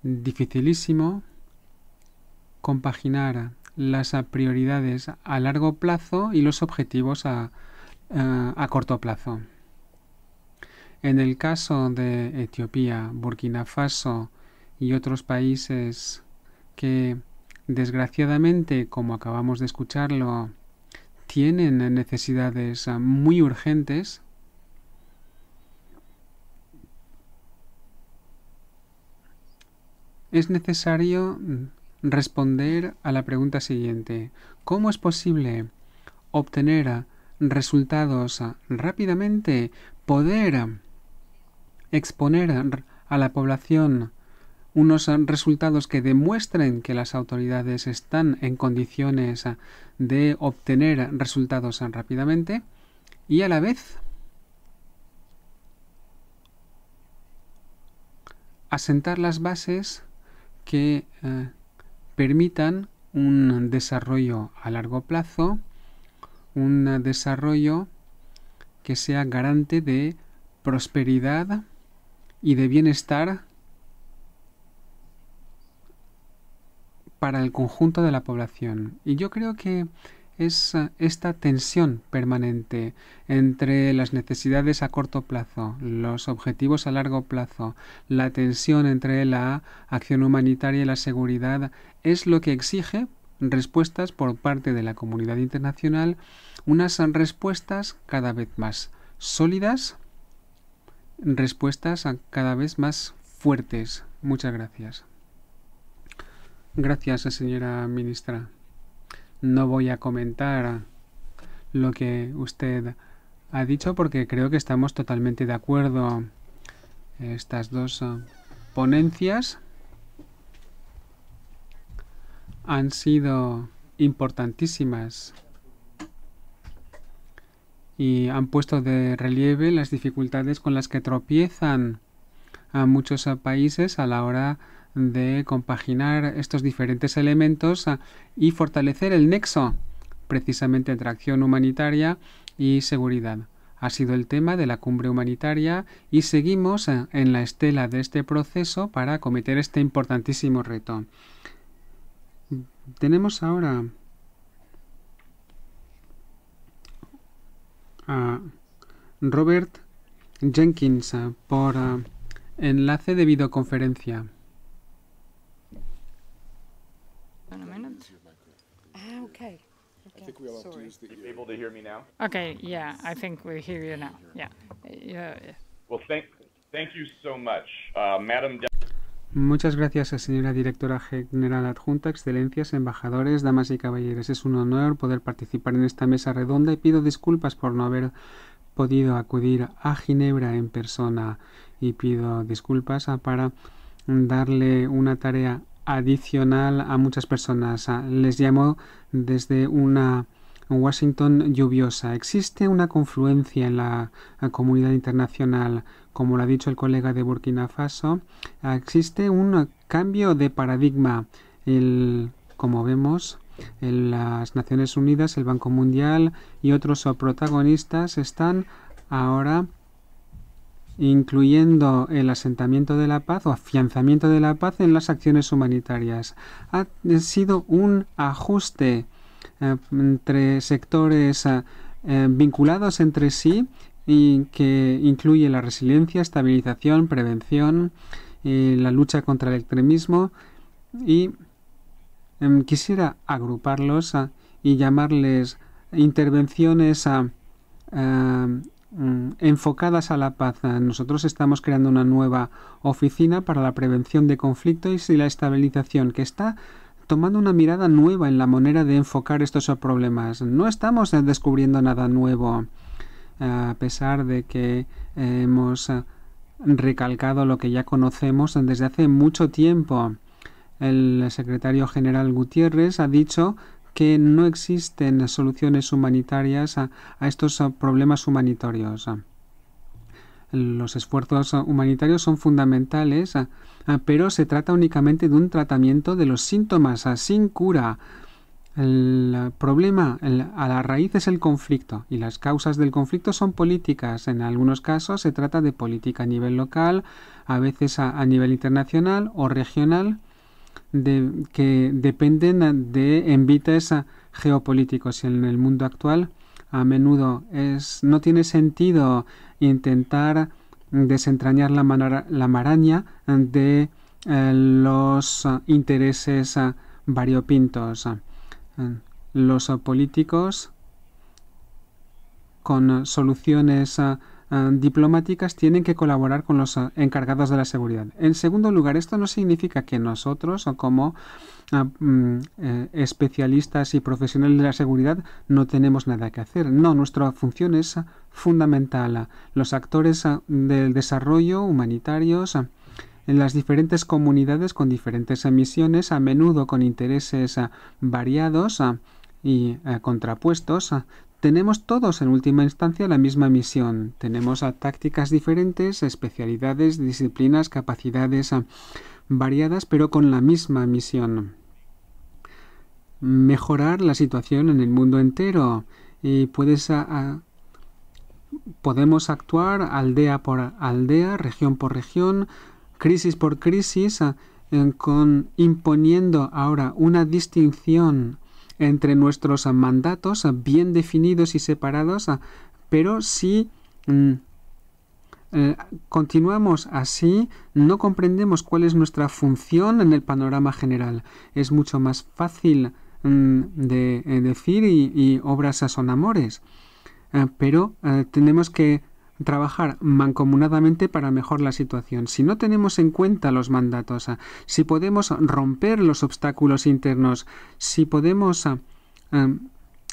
dificilísimo compaginar las prioridades a largo plazo y los objetivos a, eh, a corto plazo. En el caso de Etiopía, Burkina Faso, y otros países que desgraciadamente, como acabamos de escucharlo, tienen necesidades ah, muy urgentes, es necesario responder a la pregunta siguiente. ¿Cómo es posible obtener ah, resultados ah, rápidamente, poder exponer a la población unos resultados que demuestren que las autoridades están en condiciones ah, de obtener resultados rápidamente y a la vez asentar las bases que eh, permitan un desarrollo a largo plazo, un desarrollo que sea garante de prosperidad y de bienestar para el conjunto de la población. Y yo creo que es eh, esta tensión permanente entre las necesidades a corto plazo, los objetivos a largo plazo, la tensión entre la acción humanitaria y la seguridad, es lo que exige respuestas por parte de la comunidad internacional, unas respuestas cada vez más sólidas, respuestas cada vez más fuertes. Muchas gracias. Gracias, señora ministra. No voy a comentar lo que usted ha dicho porque creo que estamos totalmente de acuerdo. Estas dos ah, ponencias han sido importantísimas y han puesto de relieve las dificultades con las que tropiezan a muchos ah, países a la hora de de compaginar estos diferentes elementos ah, y fortalecer el nexo precisamente entre acción humanitaria y seguridad. Ha sido el tema de la cumbre humanitaria y seguimos ah, en la estela de este proceso para acometer este importantísimo reto. Tenemos ahora a Robert Jenkins ah, por enlace de videoconferencia. Muchas gracias, señora directora general adjunta, excelencias, embajadores, damas y caballeros. Es un honor poder participar en esta mesa redonda y pido disculpas por no haber podido acudir a Ginebra en persona y pido disculpas ah, para darle una tarea adicional a muchas personas. Ah, les llamo desde una Washington lluviosa. Existe una confluencia en la ah, comunidad internacional, como lo ha dicho el colega de Burkina Faso. Ah, Existe un cambio de paradigma. El, como vemos, en las Naciones Unidas, el Banco Mundial y otros protagonistas están ahora incluyendo el asentamiento de la paz o afianzamiento de la paz en las acciones humanitarias. Ha sido un ajuste eh, entre sectores eh, vinculados entre sí y que incluye la resiliencia, estabilización, prevención, eh, la lucha contra el extremismo y em, quisiera agruparlos y llamarles intervenciones a Mm, enfocadas a la paz. Ah, nosotros estamos creando una nueva oficina para la prevención de conflictos y la estabilización que está tomando una mirada nueva en la manera de enfocar estos problemas. No estamos eh, descubriendo nada nuevo, eh, a pesar de que eh, hemos recalcado lo que ya conocemos desde hace mucho tiempo. El secretario general Gutiérrez ha dicho que no existen soluciones humanitarias a, estos problemas humanitarios. Los esfuerzos humanitarios son fundamentales, pero se trata únicamente de un tratamiento de los síntomas sin cura. El problema a la raíz es el conflicto y las causas del conflicto son políticas. En algunos casos se trata de política a nivel local, a veces a nivel internacional o regional de, que dependen de envites geopolíticos y en el mundo actual a menudo es, no tiene sentido intentar desentrañar la, maraña de eh, los intereses variopintos. Los políticos con soluciones Ah, diplomáticas tienen que colaborar con los ah, encargados de la seguridad. En segundo lugar, esto no significa que nosotros como ah, mm, eh, especialistas y profesionales de la seguridad no tenemos nada que hacer. No, nuestra función es fundamental. Los actores del desarrollo humanitarios en las diferentes comunidades con diferentes emisiones a menudo con intereses variados y contrapuestos, tenemos todos en última instancia la misma misión. Tenemos tácticas diferentes, especialidades, disciplinas, capacidades ah, variadas, pero con la misma misión. Mejorar la situación en el mundo entero. Y puedes ah, ah, podemos actuar aldea por aldea, región por región, crisis por crisis, imponiendo ahora una distinción entre nuestros mandatos bien definidos y separados, pero si mm, eh, continuamos así, no comprendemos cuál es nuestra función en el panorama general. Es mucho más fácil mm, de, eh, decir y, obras son amores. Eh, pero tenemos que trabajar mancomunadamente para mejorar la situación. Si no tenemos en cuenta los mandatos, ah, si podemos romper los obstáculos internos, si podemos ah, em,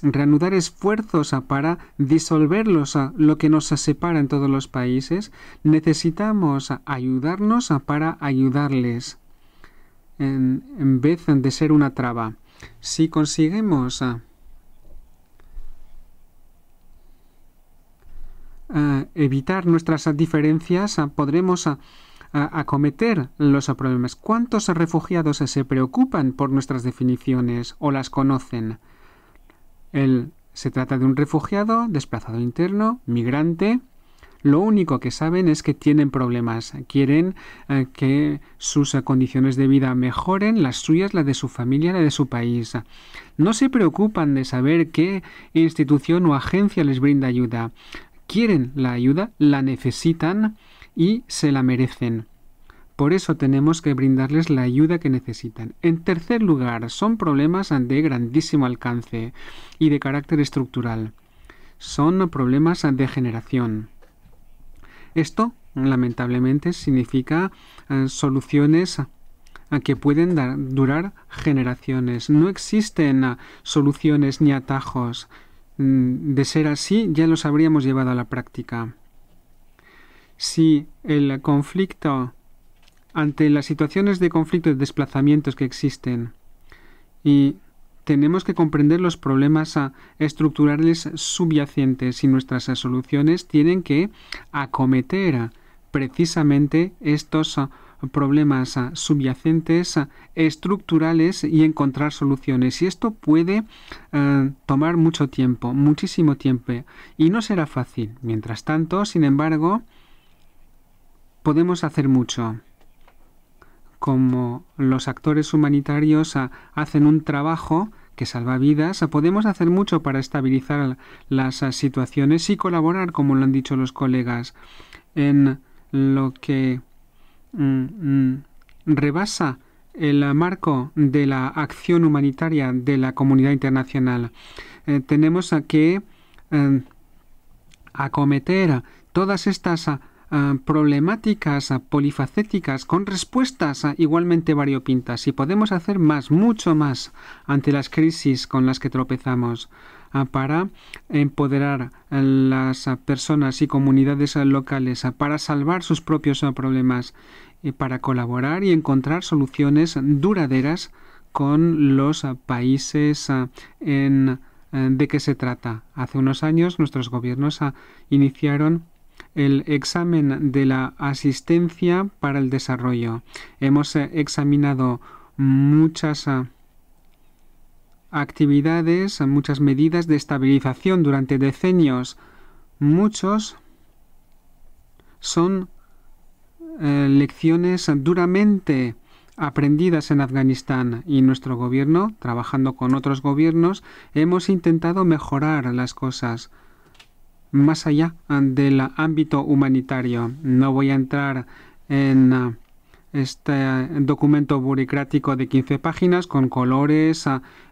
reanudar esfuerzos ah, para disolverlos, lo que nos separa en todos los países, necesitamos ayudarnos para ayudarles en, vez de ser una traba. Si conseguimos evitar nuestras diferencias, podremos acometer los problemas. ¿Cuántos refugiados se preocupan por nuestras definiciones o las conocen? se trata de un refugiado, desplazado interno, migrante. Lo único que saben es que tienen problemas, quieren eh, que sus condiciones de vida mejoren, las suyas, la de su familia, la de su país. No se preocupan de saber qué institución o agencia les brinda ayuda quieren la ayuda, la necesitan y se la merecen. Por eso tenemos que brindarles la ayuda que necesitan. En tercer lugar, son problemas de grandísimo alcance y de carácter estructural. Son problemas de generación. Esto, lamentablemente, significa eh, soluciones eh, que pueden durar generaciones. No existen eh, soluciones ni atajos. Mm, de ser así, ya los habríamos llevado a la práctica. Si el conflicto, ante las situaciones de conflicto y desplazamientos que existen, y tenemos que comprender los problemas estructurales subyacentes y nuestras soluciones tienen que acometer precisamente estos problemas problemas ah, subyacentes ah, estructurales y encontrar soluciones. Y esto puede eh, tomar mucho tiempo, muchísimo tiempo, y no será fácil. Mientras tanto, sin embargo, podemos hacer mucho como los actores humanitarios ah, hacen un trabajo que salva vidas, podemos hacer mucho para estabilizar las situaciones y colaborar, como lo han dicho los colegas, en lo que Mm, mm. rebasa el marco de la acción humanitaria de la comunidad internacional. Eh, tenemos que em, acometer todas estas ah, problemáticas ah, polifacéticas con respuestas ah, igualmente variopintas y podemos hacer más, mucho más ante las crisis con las que tropezamos. Ah, para empoderar a las personas y comunidades locales, ah, para salvar sus propios ah, problemas, para colaborar y encontrar soluciones duraderas con los países eh, de que se trata. Hace unos años nuestros gobiernos iniciaron el examen de la asistencia para el desarrollo. Hemos eh, examinado muchas actividades, muchas medidas de estabilización durante decenios. Muchos son eh, lecciones duramente aprendidas en Afganistán y nuestro gobierno, trabajando con otros gobiernos, hemos intentado mejorar las cosas más allá del ámbito humanitario. No voy a entrar en este documento burocrático de 15 páginas con colores,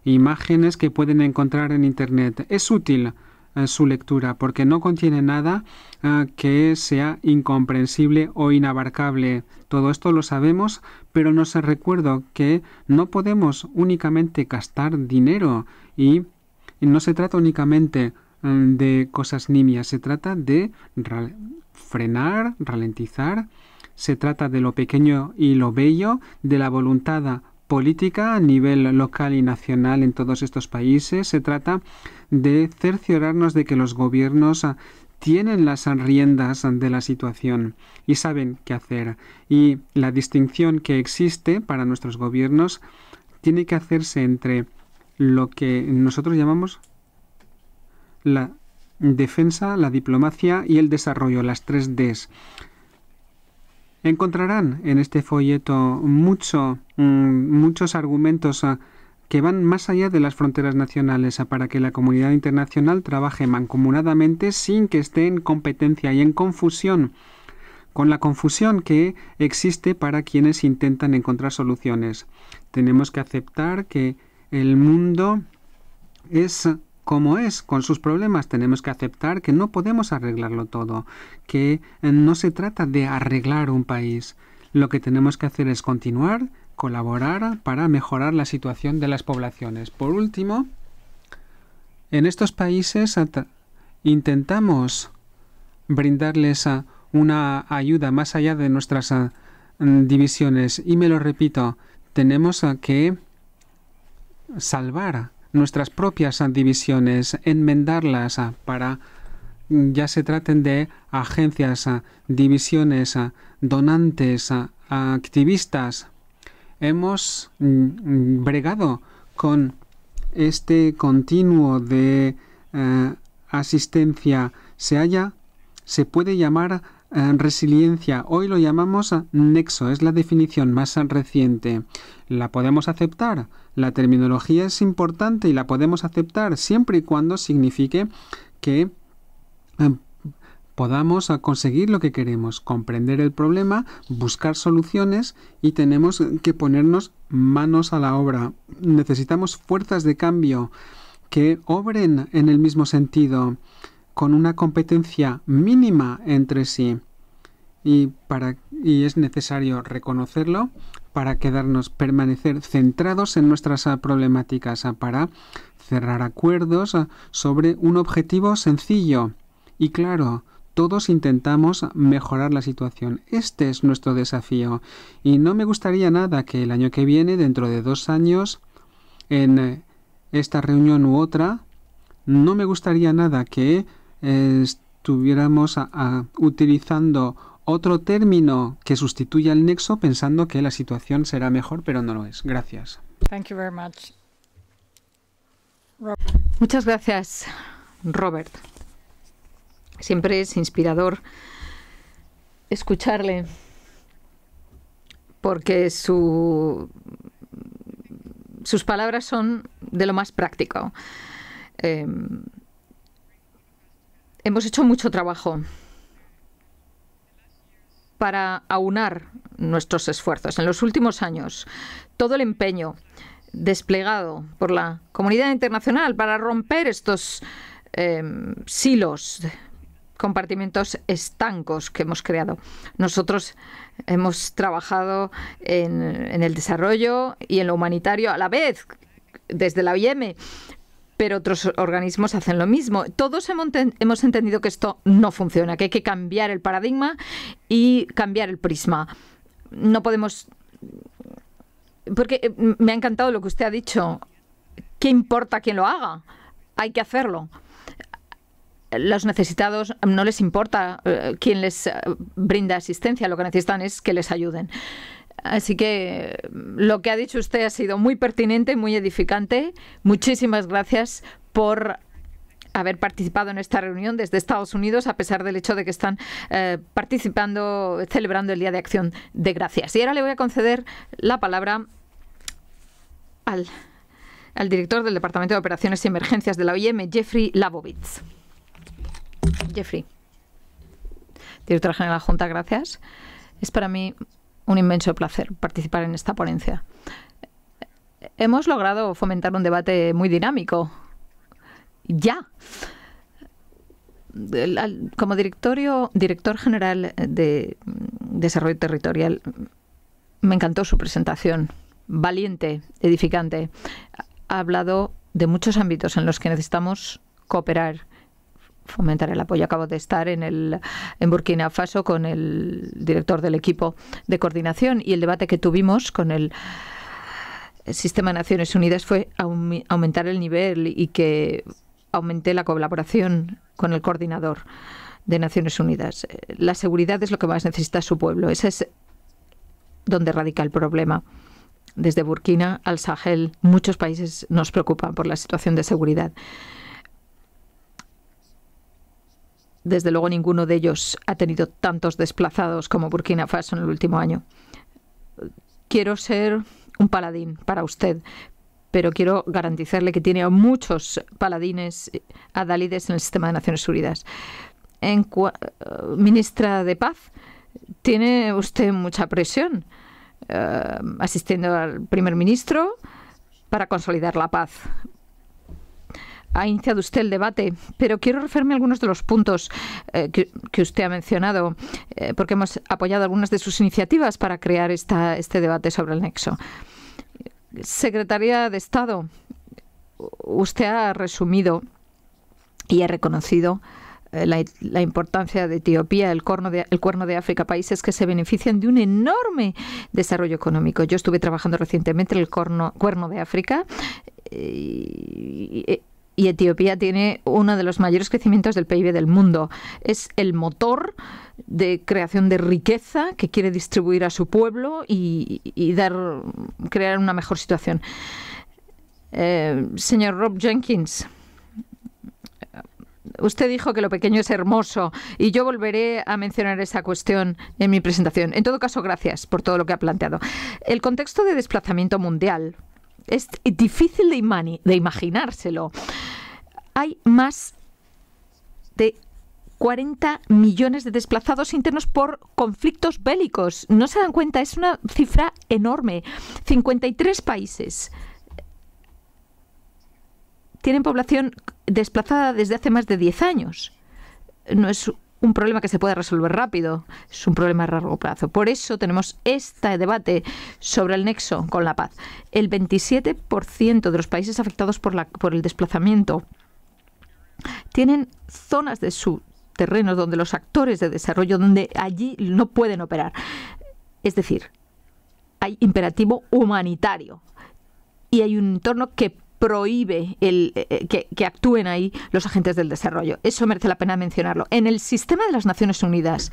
imágenes que pueden encontrar en Internet. Es útil eh, su lectura porque no contiene nada eh, que sea incomprensible o inabarcable. Todo esto lo sabemos, pero nos recuerdo que no podemos únicamente gastar dinero y no se trata únicamente eh, de cosas nimias, se trata de frenar, ralentizar se trata de lo pequeño y lo bello, de la voluntad política a nivel local y nacional en todos estos países. Se trata de cerciorarnos de que los gobiernos ah, tienen las riendas de la situación y saben qué hacer. Y la distinción que existe para nuestros gobiernos tiene que hacerse entre lo que nosotros llamamos la defensa, la diplomacia y el desarrollo, las tres Ds. Encontrarán en este folleto mucho, mm, muchos argumentos ah, que van más allá de las fronteras nacionales ah, para que la comunidad internacional trabaje mancomunadamente sin que esté en competencia y en confusión con la confusión que existe para quienes intentan encontrar soluciones. Tenemos que aceptar que el mundo es como es, con sus problemas. Tenemos que aceptar que no podemos arreglarlo todo, que eh, no se trata de arreglar un país. Lo que tenemos que hacer es continuar, colaborar para mejorar la situación de las poblaciones. Por último, en estos países intentamos brindarles ah, una ayuda más allá de nuestras ah, divisiones. Y me lo repito, tenemos ah, que salvar nuestras propias divisiones, enmendarlas ah, para mm, ya se traten de agencias, ah, divisiones, ah, donantes, activistas. Hemos mm, mm, bregado con este continuo de eh, asistencia se haya se puede llamar eh, resiliencia. Hoy lo llamamos nexo, es la definición más reciente. ¿La podemos aceptar? La terminología es importante y la podemos aceptar siempre y cuando signifique que em, podamos conseguir lo que queremos, comprender el problema, buscar soluciones y tenemos que ponernos manos a la obra. Necesitamos fuerzas de cambio que obren en el mismo sentido, con una competencia mínima entre sí. y es necesario reconocerlo para quedarnos, permanecer centrados en nuestras ah, problemáticas, ah, para cerrar acuerdos ah, sobre un objetivo sencillo y claro. Todos intentamos mejorar la situación. Este es nuestro desafío. Y no me gustaría nada que el año que viene, dentro de dos años, en eh, esta reunión u otra, no me gustaría nada que eh, estuviéramos utilizando otro término que sustituya el nexo pensando que la situación será mejor, pero no lo es. Gracias. Muchas gracias, Robert. Siempre es inspirador escucharle porque su, sus palabras son de lo más práctico. Em, hemos hecho mucho trabajo para aunar nuestros esfuerzos. En los últimos años, todo el empeño desplegado por la comunidad internacional para romper estos em, silos, compartimentos estancos que hemos creado. Nosotros hemos trabajado en, en el desarrollo y en lo humanitario a la vez desde la OIM, pero otros organismos hacen lo mismo. Todos hemos entendido que esto no funciona, que hay que cambiar el paradigma y cambiar el prisma. No podemos... Porque eh, me ha encantado lo que usted ha dicho. ¿Qué importa quién lo haga? Hay que hacerlo los necesitados no les importa eh, quién les eh, brinda asistencia, lo que necesitan es que les ayuden. Así que lo que ha dicho usted ha sido muy pertinente y muy edificante. Muchísimas gracias por haber participado en esta reunión desde Estados Unidos, a pesar del hecho de que están eh, participando, celebrando el Día de Acción de Gracias. Y ahora le voy a conceder la palabra al, al director del Departamento de Operaciones y Emergencias de la OIM, Jeffrey Labovitz. Jeffrey, director general de la Junta, gracias. Es para mí un inmenso placer participar en esta ponencia. Hemos logrado fomentar un debate muy dinámico. Ya. Como directorio, director general de Desarrollo Territorial, me encantó su presentación. Valiente, edificante. Ha hablado de muchos ámbitos en los que necesitamos cooperar fomentar el apoyo. Acabo de estar en, el, en Burkina Faso con el director del equipo de coordinación y el debate que tuvimos con el sistema de Naciones Unidas fue aumentar el nivel y que aumente la colaboración con el coordinador de Naciones Unidas. La seguridad es lo que más necesita su pueblo. Ese es donde radica el problema. Desde Burkina al Sahel, muchos países nos preocupan por la situación de seguridad. Desde luego ninguno de ellos ha tenido tantos desplazados como Burkina Faso en el último año. Quiero ser un paladín para usted, pero quiero garantizarle que tiene muchos paladines eh, adalides en el sistema de Naciones Unidas. En eh, ministra de Paz, tiene usted mucha presión eh, asistiendo al primer ministro para consolidar la paz ha iniciado usted el debate, pero quiero referirme a algunos de los puntos eh, que, usted ha mencionado, eh, porque hemos apoyado algunas de sus iniciativas para crear esta, este debate sobre el nexo. Secretaría de Estado, usted ha resumido y ha reconocido eh, la, importancia de Etiopía, el, corno cuerno de África, países que se benefician de un enorme desarrollo económico. Yo estuve trabajando recientemente en el cuerno de África. y, y Etiopía tiene uno de los mayores crecimientos del PIB del mundo. Es el motor de creación de riqueza que quiere distribuir a su pueblo y, dar, crear una mejor situación. Eh, señor Rob Jenkins, usted dijo que lo pequeño es hermoso y yo volveré a mencionar esa cuestión en mi presentación. En todo caso, gracias por todo lo que ha planteado. El contexto de desplazamiento mundial, es difícil de, imaginárselo. Hay más de 40 millones de desplazados internos por conflictos bélicos. No se dan cuenta, es una cifra enorme. 53 países tienen población desplazada desde hace más de 10 años. No es un problema que se puede resolver rápido, es un problema a largo plazo. Por eso tenemos este debate sobre el nexo con la paz. El 27% de los países afectados por, la, por el desplazamiento tienen zonas de su terreno donde los actores de desarrollo, donde allí no pueden operar. Es decir, hay imperativo humanitario y hay un entorno que prohíbe eh, eh, que, actúen ahí los agentes del desarrollo. Eso merece la pena mencionarlo. En el sistema de las Naciones Unidas,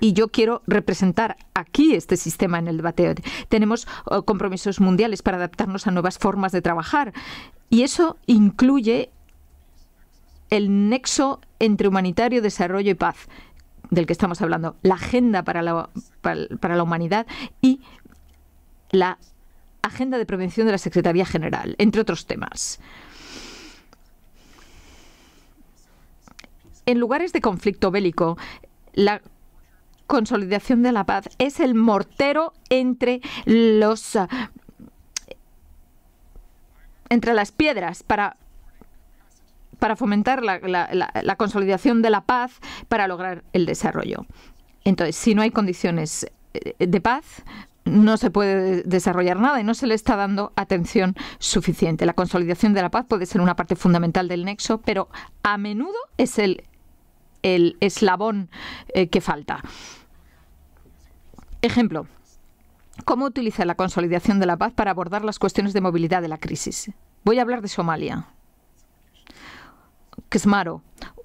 y yo quiero representar aquí este sistema en el debate, tenemos oh, compromisos mundiales para adaptarnos a nuevas formas de trabajar. Y eso incluye el nexo entre humanitario, desarrollo y paz del que estamos hablando, la agenda para la humanidad y la agenda de prevención de la Secretaría General, entre otros temas. En lugares de conflicto bélico, la consolidación de la paz es el mortero entre los entre las piedras para para fomentar la, la, consolidación de la paz para lograr el desarrollo. Entonces, si no hay condiciones eh, de paz, no se puede desarrollar nada y no se le está dando atención suficiente. La consolidación de la paz puede ser una parte fundamental del nexo, pero a menudo es el, el eslabón eh, que falta. Ejemplo, ¿cómo utilizar la consolidación de la paz para abordar las cuestiones de movilidad de la crisis? Voy a hablar de Somalia. es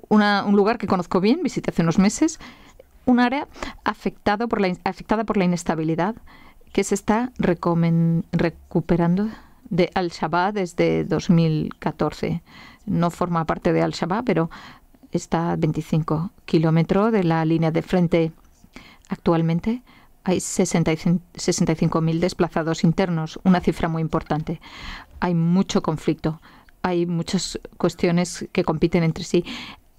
una, un lugar que conozco bien, visité hace unos meses, un área afectado por la, afectada por la inestabilidad, que se está recuperando de Al-Shabaab desde 2014. No forma parte de Al-Shabaab, pero está a 25 kilómetros de la línea de frente. Actualmente hay 65.000 desplazados internos, una cifra muy importante. Hay mucho conflicto, hay muchas cuestiones que compiten entre sí.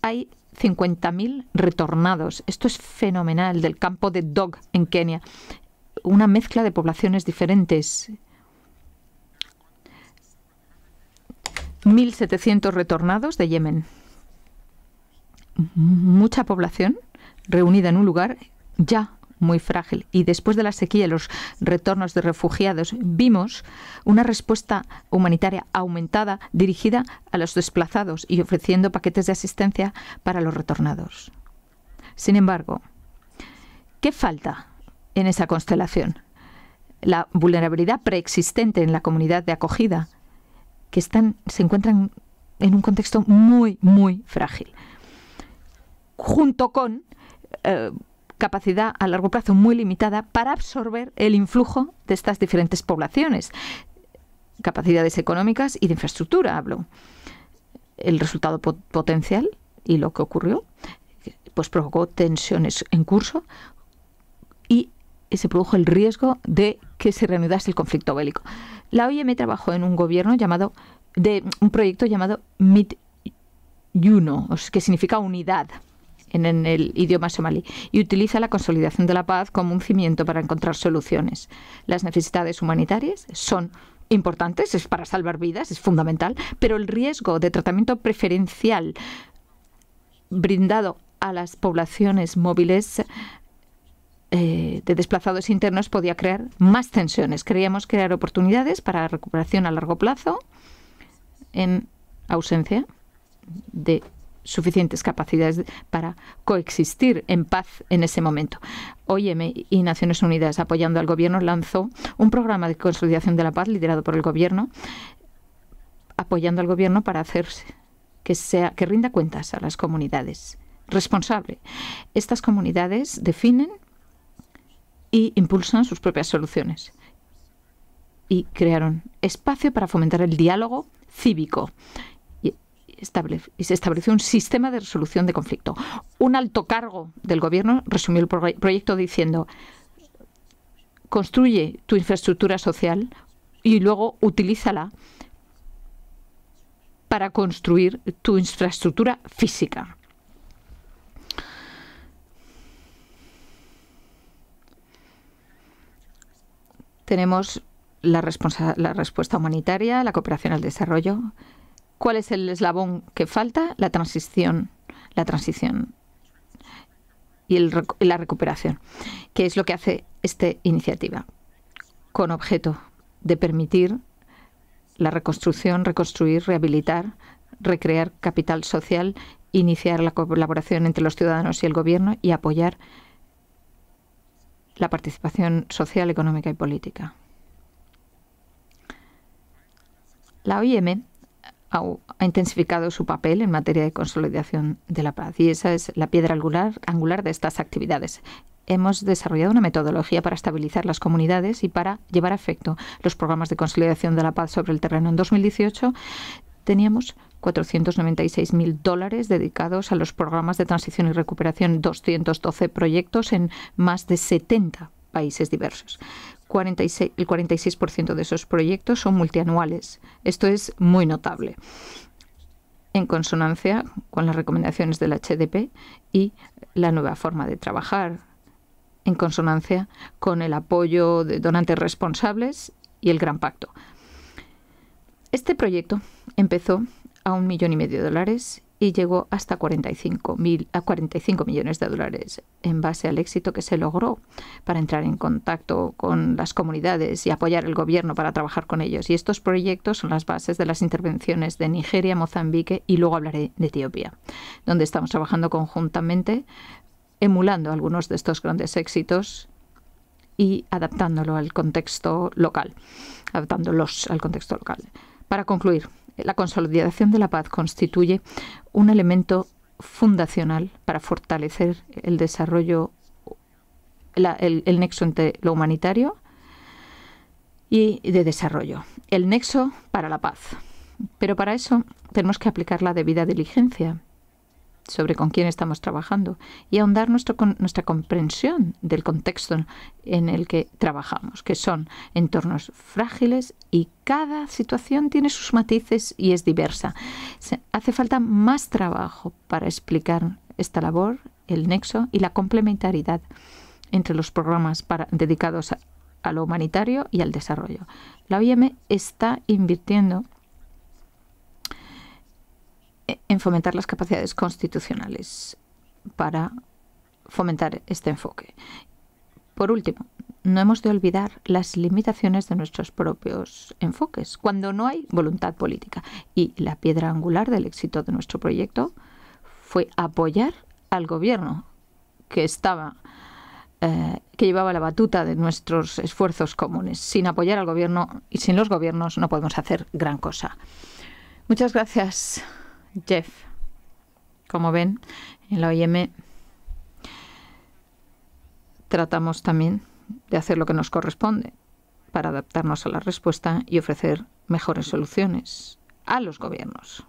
Hay 50.000 retornados. Esto es fenomenal del campo de Dog en Kenia una mezcla de poblaciones diferentes. 1.700 retornados de Yemen. Mucha población reunida en un lugar ya muy frágil. Y después de la sequía y los retornos de refugiados, vimos una respuesta humanitaria aumentada dirigida a los desplazados y ofreciendo paquetes de asistencia para los retornados. Sin embargo, ¿qué falta en esa constelación. La vulnerabilidad preexistente en la comunidad de acogida, que están, se encuentran en un contexto muy, muy frágil. Junto con eh, capacidad a largo plazo muy limitada para absorber el influjo de estas diferentes poblaciones. Capacidades económicas y de infraestructura, hablo. El resultado potencial y lo que ocurrió, pues provocó tensiones en curso, se produjo el riesgo de que se reanudase el conflicto bélico. La OIM trabajó en un gobierno llamado de un proyecto llamado MIT Yuno, que significa unidad en, en el idioma somalí, y utiliza la consolidación de la paz como un cimiento para encontrar soluciones. Las necesidades humanitarias son importantes, es para salvar vidas, es fundamental, pero el riesgo de tratamiento preferencial brindado a las poblaciones móviles eh, de desplazados internos podía crear más tensiones. Creíamos crear oportunidades para la recuperación a largo plazo en ausencia de suficientes capacidades para coexistir en paz en ese momento. OIM y Naciones Unidas, apoyando al gobierno, lanzó un programa de consolidación de la paz liderado por el gobierno, apoyando al gobierno para hacer que, sea, que rinda cuentas a las comunidades. Responsable. Estas comunidades definen y impulsan sus propias soluciones. Y crearon espacio para fomentar el diálogo cívico y se estableció un sistema de resolución de conflicto. Un alto cargo del gobierno resumió el proyecto diciendo, construye tu infraestructura social y luego utilízala para construir tu infraestructura física. tenemos la, la respuesta humanitaria, la cooperación al desarrollo. ¿Cuál es el eslabón que falta? La transición, la transición y la recuperación, que es lo que hace esta iniciativa, con objeto de permitir la reconstrucción, reconstruir, rehabilitar, recrear capital social, iniciar la colaboración entre los ciudadanos y el gobierno y apoyar la participación social, económica y política. La OIM ha, intensificado su papel en materia de consolidación de la paz y esa es la piedra angular de estas actividades hemos desarrollado una metodología para estabilizar las comunidades y para llevar a efecto los programas de consolidación de la paz sobre el terreno. En 2018 teníamos 496.000 dólares dedicados a los programas de transición y recuperación, 212 proyectos en más de 70 países diversos. el 46% de esos proyectos son multianuales. Esto es muy notable en consonancia con las recomendaciones del HDP y la nueva forma de trabajar, en consonancia con el apoyo de donantes responsables y el Gran Pacto. Este proyecto empezó a un millón y medio de dólares y llegó hasta 45, a 45 millones de dólares en base al éxito que se logró para entrar en contacto con las comunidades y apoyar el gobierno para trabajar con ellos. Y estos proyectos son las bases de las intervenciones de Nigeria, Mozambique y luego hablaré de Etiopía, donde estamos trabajando conjuntamente emulando algunos de estos grandes éxitos y adaptándolo al contexto local, adaptándolos al contexto local. Para concluir, la consolidación de la paz constituye un elemento fundacional para fortalecer el desarrollo, el, el nexo entre lo humanitario y de desarrollo, el nexo para la paz. Pero para eso tenemos que aplicar la debida diligencia sobre con quién estamos trabajando y ahondar nuestro, nuestra comprensión del contexto en el que trabajamos, que son entornos frágiles y cada situación tiene sus matices y es diversa. hace falta más trabajo para explicar esta labor, el nexo y la complementariedad entre los programas dedicados a lo humanitario y al desarrollo. La OIM está invirtiendo en fomentar las capacidades constitucionales para fomentar este enfoque. Por último, no hemos de olvidar las limitaciones de nuestros propios enfoques cuando no hay voluntad política. Y la piedra angular del éxito de nuestro proyecto fue apoyar al gobierno que estaba eh, que llevaba la batuta de nuestros esfuerzos comunes. Sin apoyar al gobierno y sin los gobiernos no podemos hacer gran cosa. Muchas gracias. Jeff. Como ven, en la OIM tratamos también de hacer lo que nos corresponde para adaptarnos a la respuesta y ofrecer mejores soluciones a los gobiernos.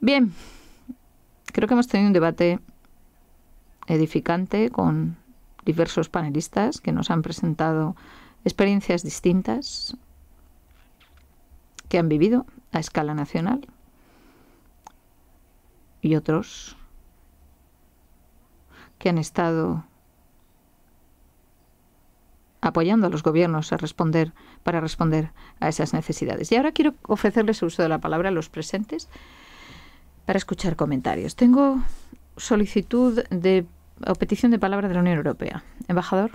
Bien, creo que hemos tenido un debate edificante con diversos panelistas que nos han presentado experiencias distintas que han vivido a escala nacional y otros que han estado apoyando a los gobiernos a responder para responder a esas necesidades. Y ahora quiero ofrecerles el uso de la palabra a los presentes para escuchar comentarios. Tengo solicitud de o petición de palabra de la Unión Europea. Embajador.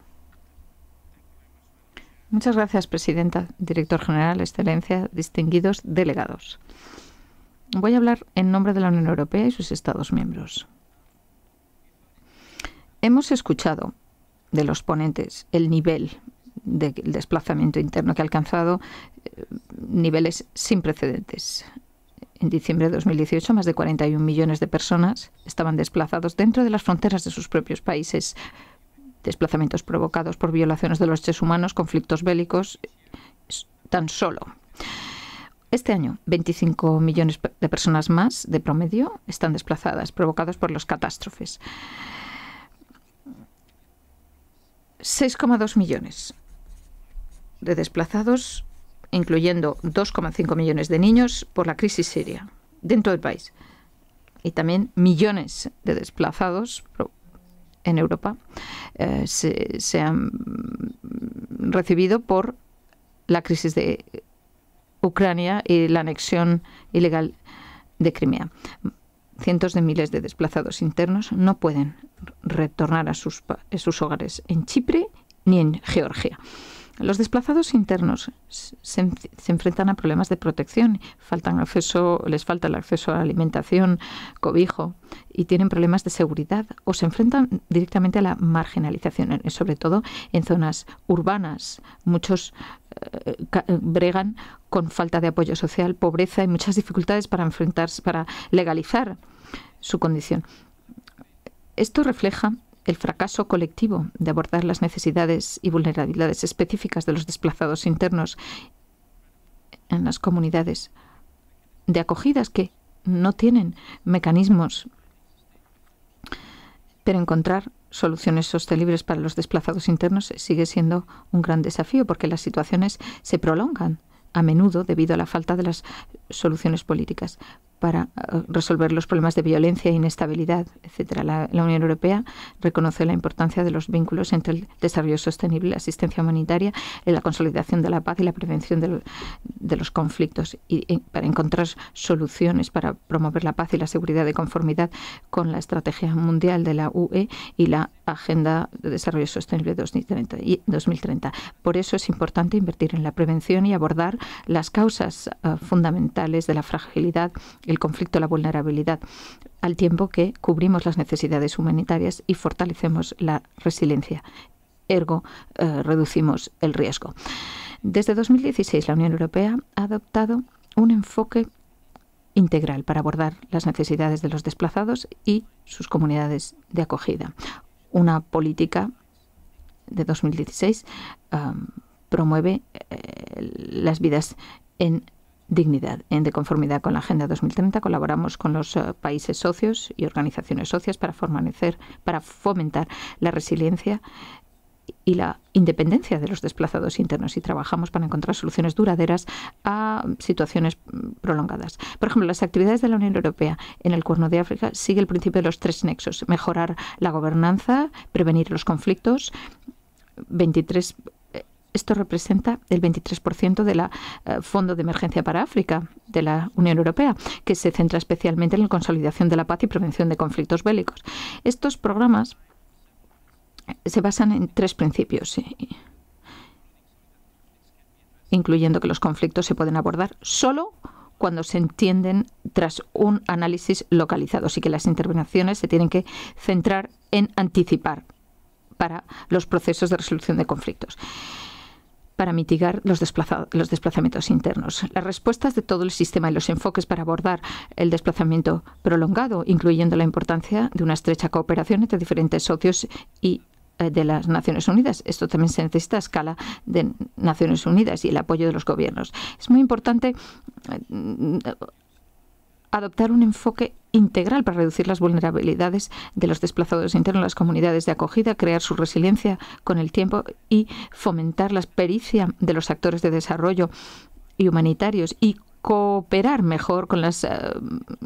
Muchas gracias, Presidenta, Director General, Excelencia, distinguidos delegados. Voy a hablar en nombre de la Unión Europea y sus Estados miembros. Hemos escuchado de los ponentes el nivel del desplazamiento interno que ha alcanzado eh, niveles sin precedentes. En diciembre de 2018, más de 41 millones de personas estaban desplazados dentro de las fronteras de sus propios países. Desplazamientos provocados por violaciones de los derechos humanos, conflictos bélicos, tan solo. Este año, 25 millones de personas más de promedio están desplazadas, provocadas por las catástrofes. 6,2 millones de desplazados, incluyendo 2,5 millones de niños por la crisis siria dentro del país y también millones de desplazados en Europa eh, se, se, han recibido por la crisis de Ucrania y la anexión ilegal de Crimea. Cientos de miles de desplazados internos no pueden retornar a sus, hogares en Chipre ni en Georgia. Los desplazados internos se, enfrentan a problemas de protección, faltan acceso, les falta el acceso a la alimentación, cobijo y tienen problemas de seguridad o se enfrentan directamente a la marginalización, sobre todo en zonas urbanas. Muchos eh, bregan con falta de apoyo social, pobreza y muchas dificultades para enfrentarse, para legalizar su condición. Esto refleja el fracaso colectivo de abordar las necesidades y vulnerabilidades específicas de los desplazados internos en las comunidades de acogidas que no tienen mecanismos pero encontrar soluciones sostenibles para los desplazados internos sigue siendo un gran desafío porque las situaciones se prolongan a menudo debido a la falta de las soluciones políticas para eh, resolver los problemas de violencia e inestabilidad, etc. La, Unión Europea reconoce la importancia de los vínculos entre el desarrollo sostenible, la asistencia humanitaria, la consolidación de la paz y la prevención de los conflictos y, para encontrar soluciones para promover la paz y la seguridad de conformidad con la estrategia mundial de la UE y la Agenda de Desarrollo Sostenible 2030. Por eso es importante invertir en la prevención y abordar las causas eh, fundamentales de la fragilidad el conflicto, la vulnerabilidad, al tiempo que cubrimos las necesidades humanitarias y fortalecemos la resiliencia. Ergo, eh, reducimos el riesgo. Desde 2016, la Unión Europea ha adoptado un enfoque integral para abordar las necesidades de los desplazados y sus comunidades de acogida. Una política de 2016 eh, promueve eh, las vidas en dignidad. En de conformidad con la Agenda 2030 colaboramos con los eh, países socios y organizaciones socias para fomentar la resiliencia y la independencia de los desplazados internos y trabajamos para encontrar soluciones duraderas a situaciones mm, prolongadas. Por ejemplo, las actividades de la Unión Europea en el Cuerno de África sigue el principio de los tres nexos, mejorar la gobernanza, prevenir los conflictos 23 esto representa el 23% del eh, Fondo de Emergencia para África de la Unión Europea, que se centra especialmente en la consolidación de la paz y prevención de conflictos bélicos. Estos programas se basan en tres principios, incluyendo que los conflictos se pueden abordar solo cuando se entienden tras un análisis localizado, así que las intervenciones se tienen que centrar en anticipar para los procesos de resolución de conflictos para mitigar los, desplazamientos internos. Las respuestas de todo el sistema y los enfoques para abordar el desplazamiento prolongado, incluyendo la importancia de una estrecha cooperación entre diferentes socios y eh, de las Naciones Unidas. Esto también se necesita a escala de Naciones Unidas y el apoyo de los gobiernos. Es muy importante eh, adoptar un enfoque integral para reducir las vulnerabilidades de los desplazados internos en las comunidades de acogida, crear su resiliencia con el tiempo y fomentar la pericia de los actores de desarrollo y humanitarios y cooperar mejor con las eh,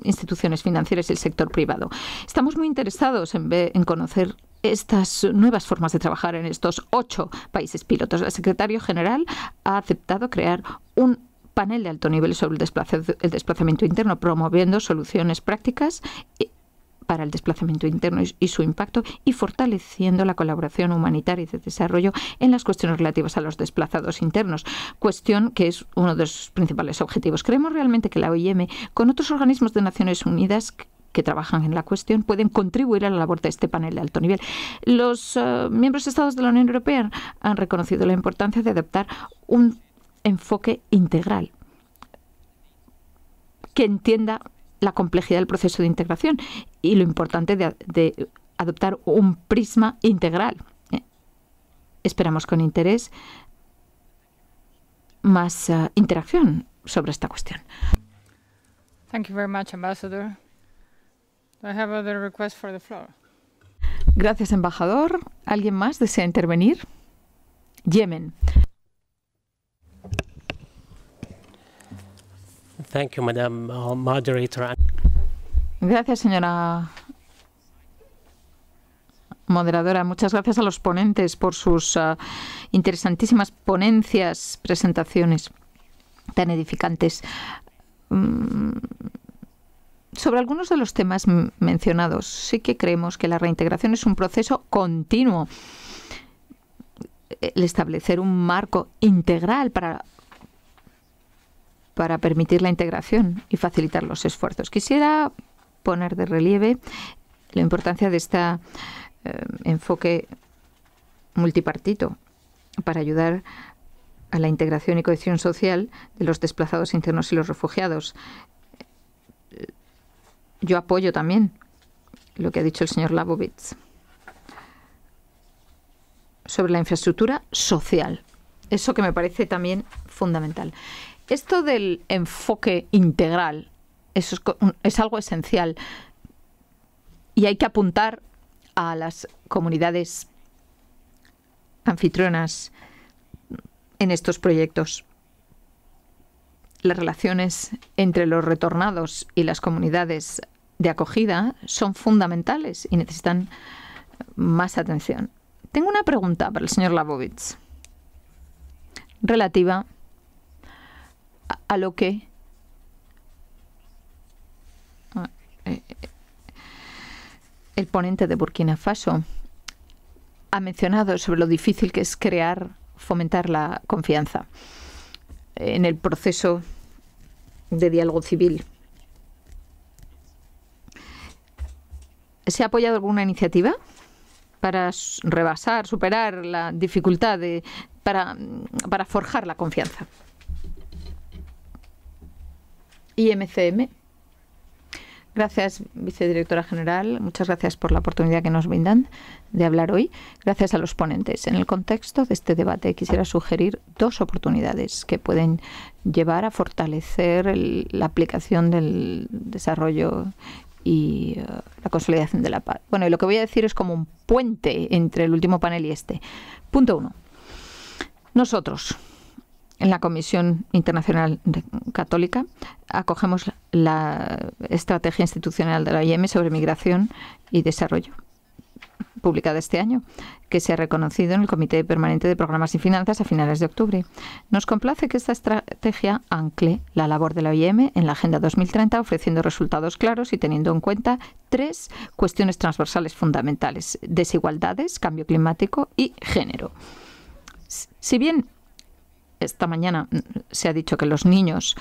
instituciones financieras y el sector privado. Estamos muy interesados en, en conocer estas nuevas formas de trabajar en estos ocho países pilotos. El secretario general ha aceptado crear un panel de alto nivel sobre el, desplazamiento interno, promoviendo soluciones prácticas eh, para el desplazamiento interno y su impacto y fortaleciendo la colaboración humanitaria y de desarrollo en las cuestiones relativas a los desplazados internos, cuestión que es uno de sus principales objetivos. Creemos realmente que la OIM, con otros organismos de Naciones Unidas, que trabajan en la cuestión pueden contribuir a la labor de este panel de alto nivel. Los eh, miembros de estados de la Unión Europea han reconocido la importancia de adoptar un enfoque integral que entienda la complejidad del proceso de integración y lo importante de, adoptar un prisma integral. ¿eh? esperamos con interés más eh, interacción sobre esta cuestión. Gracias, embajador. ¿Alguien más desea intervenir? Yemen. Uh, gracias, señora moderadora. Muchas gracias a los ponentes por sus uh, interesantísimas ponencias, presentaciones tan edificantes. Mm, sobre algunos de los temas mencionados, sí que creemos que la reintegración es un proceso continuo. E-, el establecer un marco integral para para permitir la integración y facilitar los esfuerzos. Quisiera poner de relieve la importancia de este eh, enfoque multipartito para ayudar a la integración y cohesión social de los desplazados internos y los refugiados. Eh, yo apoyo también lo que ha dicho el señor Labovitz sobre la infraestructura social. Eso que me parece también fundamental esto del enfoque integral es, algo esencial y hay que apuntar a las comunidades anfitrionas en estos proyectos. Las relaciones entre los retornados y las comunidades de acogida son fundamentales y necesitan más atención. Tengo una pregunta para el señor Labovitz relativa a, lo que... Ah, eh, eh, el ponente de Burkina Faso ha mencionado sobre lo difícil que es crear, fomentar la confianza en el proceso de diálogo civil. ¿Se ha apoyado alguna iniciativa para rebasar, superar la dificultad de, para forjar la confianza? IMCM. Gracias, vicedirectora general. Muchas gracias por la oportunidad que nos brindan de hablar hoy. Gracias a los ponentes. En el contexto de este debate quisiera sugerir dos oportunidades que pueden llevar a fortalecer la aplicación del desarrollo y uh, la consolidación de la paz. Bueno, y lo que voy a decir es como un puente entre el último panel y este. Punto uno. Nosotros, en la Comisión Internacional Católica acogemos la estrategia institucional de la OIM sobre migración y desarrollo publicada este año, que se ha reconocido en el Comité Permanente de Programas y Finanzas a finales de octubre. Nos complace que esta estrategia ancle la labor de la OIM en la Agenda 2030, ofreciendo resultados claros y teniendo en cuenta tres cuestiones transversales fundamentales, desigualdades, cambio climático y género. Si bien esta mañana mm, se ha dicho que los niños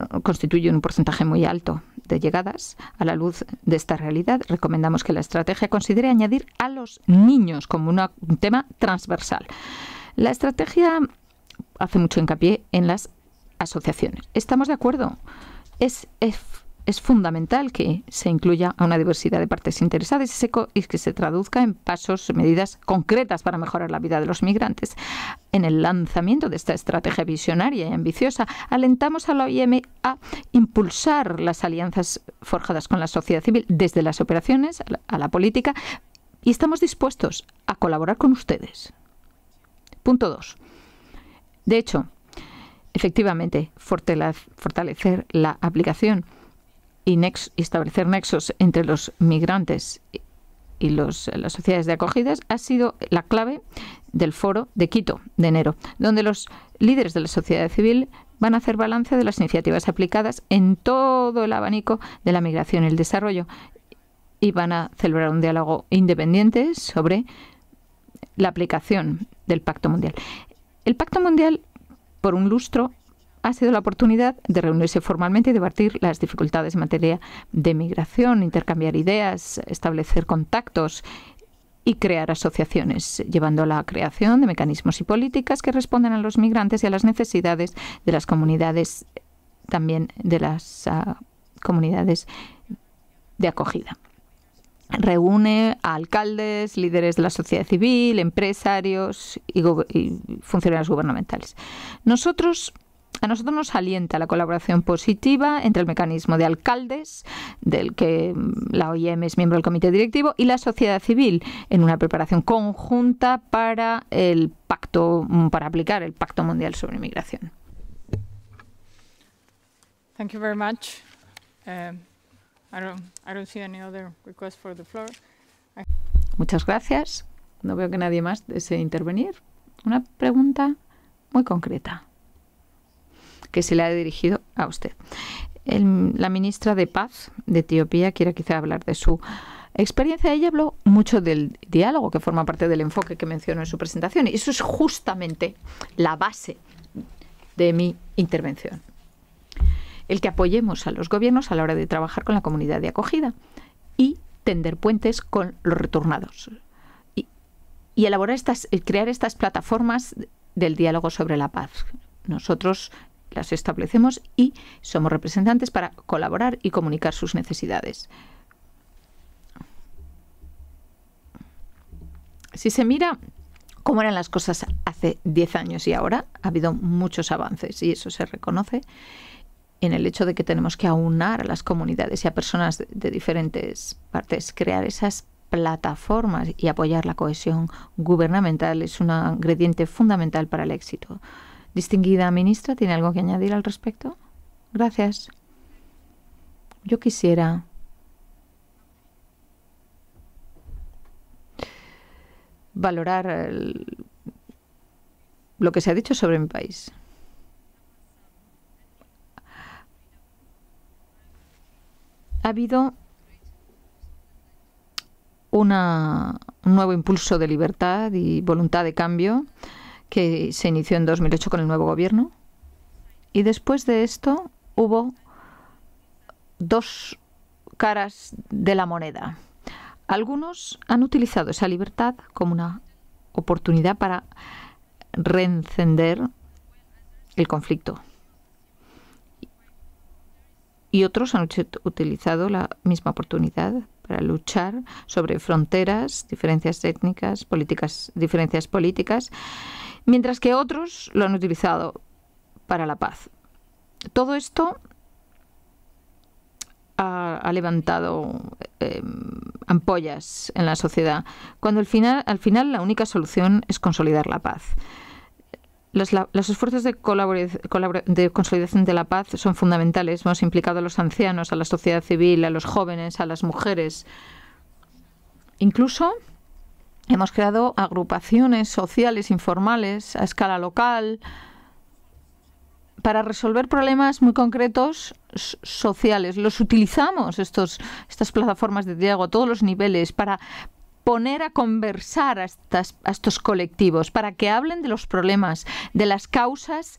eh, constituyen un porcentaje muy alto de llegadas. A la luz de esta realidad, recomendamos que la estrategia considere añadir a los niños como un tema transversal. La estrategia hace mucho hincapié en las asociaciones. Estamos de acuerdo. Es, es es fundamental que se incluya a una diversidad de partes interesadas y, que se traduzca en pasos, medidas concretas para mejorar la vida de los migrantes. En el lanzamiento de esta estrategia visionaria y ambiciosa, alentamos a la OIM a impulsar las alianzas forjadas con la sociedad civil desde las operaciones a la política y estamos dispuestos a colaborar con ustedes. Punto 2. De hecho, efectivamente, fortalecer la aplicación y, establecer nexos entre los migrantes y las sociedades de acogidas ha sido la clave del foro de Quito de enero, donde los líderes de la sociedad civil van a hacer balance de las iniciativas aplicadas en todo el abanico de la migración y el desarrollo y van a celebrar un diálogo independiente sobre la aplicación del Pacto Mundial. El Pacto Mundial, por un lustro, ha sido la oportunidad de reunirse formalmente y debatir las dificultades en materia de migración, intercambiar ideas, establecer contactos y crear asociaciones, llevando a la creación de mecanismos y políticas que respondan a los migrantes y a las necesidades de las comunidades, también de las ah, comunidades de acogida. Reúne a alcaldes, líderes de la sociedad civil, empresarios y, y funcionarios gubernamentales. Nosotros a nosotros nos alienta la colaboración positiva entre el mecanismo de alcaldes, del que mm, la OIM es miembro del comité directivo, y la sociedad civil, en una preparación conjunta para el pacto, mm, para aplicar el Pacto Mundial sobre Migración. Muchas gracias. No veo que nadie más desee intervenir. Una pregunta muy concreta que se le ha dirigido a usted. la ministra de Paz de Etiopía quiere quizá hablar de su experiencia. Ella habló mucho del diálogo, que forma parte del enfoque que mencionó en su presentación, y eso es justamente la base de mi intervención. El que apoyemos a los gobiernos a la hora de trabajar con la comunidad de acogida y tender puentes con los retornados y, elaborar estas, crear estas plataformas del diálogo sobre la paz. Nosotros las establecemos y somos representantes para colaborar y comunicar sus necesidades. Si se mira cómo eran las cosas hace 10 años y ahora, ha habido muchos avances y eso se reconoce en el hecho de que tenemos que aunar a las comunidades y a personas de, de diferentes partes, crear esas plataformas y apoyar la cohesión gubernamental es un ingrediente fundamental para el éxito. Distinguida ministra, ¿tiene algo que añadir al respecto? Gracias. Yo quisiera. valorar lo que se ha dicho sobre mi país. Ha habido un nuevo impulso de libertad y voluntad de cambio que se inició en 2008 con el nuevo gobierno. Y después de esto hubo dos caras de la moneda. Algunos han utilizado esa libertad como una oportunidad para reencender el conflicto. Y otros han utilizado la misma oportunidad para luchar sobre fronteras, diferencias étnicas, políticas, diferencias políticas, mientras que otros lo han utilizado para la paz. Todo esto ha, levantado em, ampollas en la sociedad, cuando al final la única solución es consolidar la paz. Los, esfuerzos de, de, consolidación de la paz son fundamentales. Hemos implicado a los ancianos, a la sociedad civil, a los jóvenes, a las mujeres. Incluso hemos creado agrupaciones sociales informales a escala local para resolver problemas muy concretos sociales. Los utilizamos estos, estas plataformas de diálogo a todos los niveles para poner a conversar a, estos colectivos para que hablen de los problemas, de las causas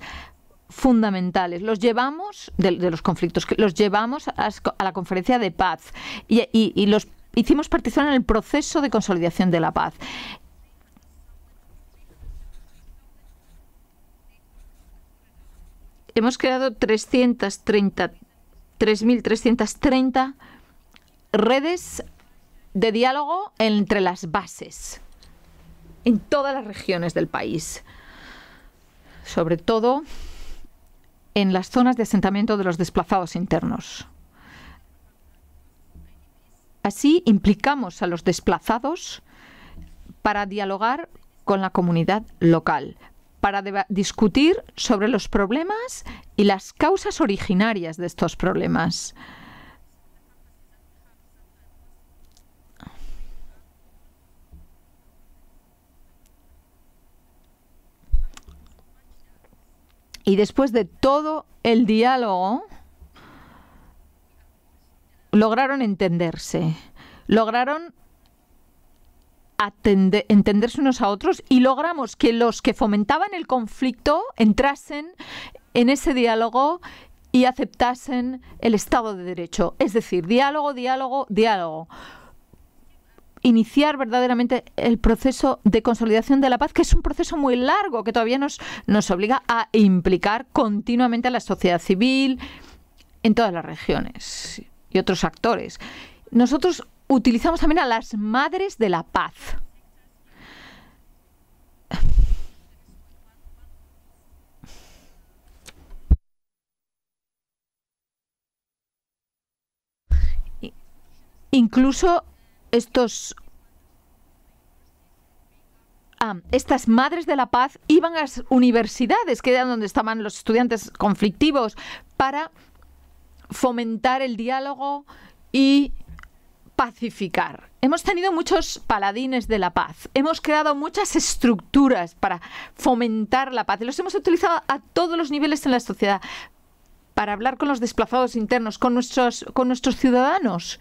fundamentales. Los llevamos, de, los conflictos, los llevamos a, la conferencia de paz y, los hicimos participar en el proceso de consolidación de la paz. hemos creado 330, 3.330 redes de diálogo entre las bases en todas las regiones del país, sobre todo en las zonas de asentamiento de los desplazados internos. Así implicamos a los desplazados para dialogar con la comunidad local, para discutir sobre los problemas y las causas originarias de estos problemas. Y después de todo el diálogo, lograron entenderse, lograron entenderse unos a otros y logramos que los que fomentaban el conflicto entrasen en ese diálogo y aceptasen el Estado de Derecho. Es decir, diálogo, diálogo, diálogo iniciar verdaderamente el proceso de consolidación de la paz, que es un proceso muy largo, que todavía nos, nos obliga a implicar continuamente a la sociedad civil en todas las regiones y otros actores. Nosotros utilizamos también a las madres de la paz. Incluso estos ah, estas madres de la paz iban a las universidades, que eran donde estaban los estudiantes conflictivos, para fomentar el diálogo y pacificar. Hemos tenido muchos paladines de la paz, hemos creado muchas estructuras para fomentar la paz, los hemos utilizado a todos los niveles en la sociedad, para hablar con los desplazados internos, con nuestros, con nuestros ciudadanos.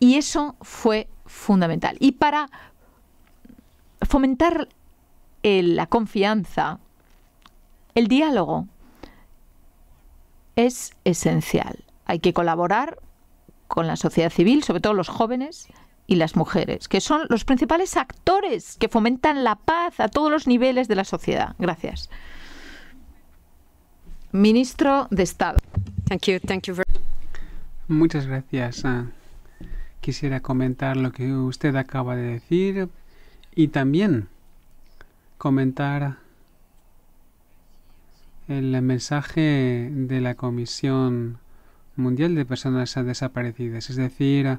Y eso fue fundamental. Y para fomentar eh, la confianza, el diálogo es esencial. Hay que colaborar con la sociedad civil, sobre todo los jóvenes y las mujeres, que son los principales actores que fomentan la paz a todos los niveles de la sociedad. Gracias. Ministro de Estado. Muchas gracias quisiera comentar lo que usted acaba de decir y también comentar el mensaje de la Comisión Mundial de Personas Desaparecidas, es decir,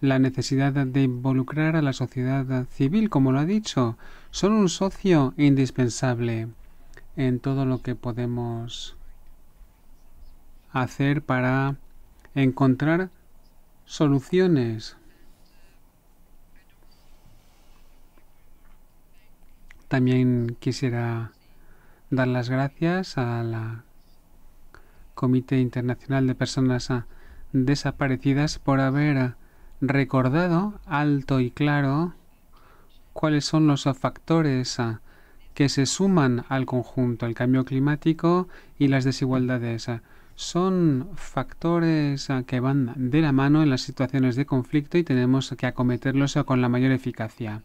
la necesidad de involucrar a la sociedad civil, como lo ha dicho, son un socio indispensable en todo lo que podemos hacer para encontrar soluciones. También quisiera dar las gracias a Comité Internacional de Personas Desaparecidas por haber recordado alto y claro cuáles son los factores que se suman al conjunto, el cambio climático y las desigualdades son factores ah, que van de la mano en las situaciones de conflicto y tenemos que acometerlos con la mayor eficacia.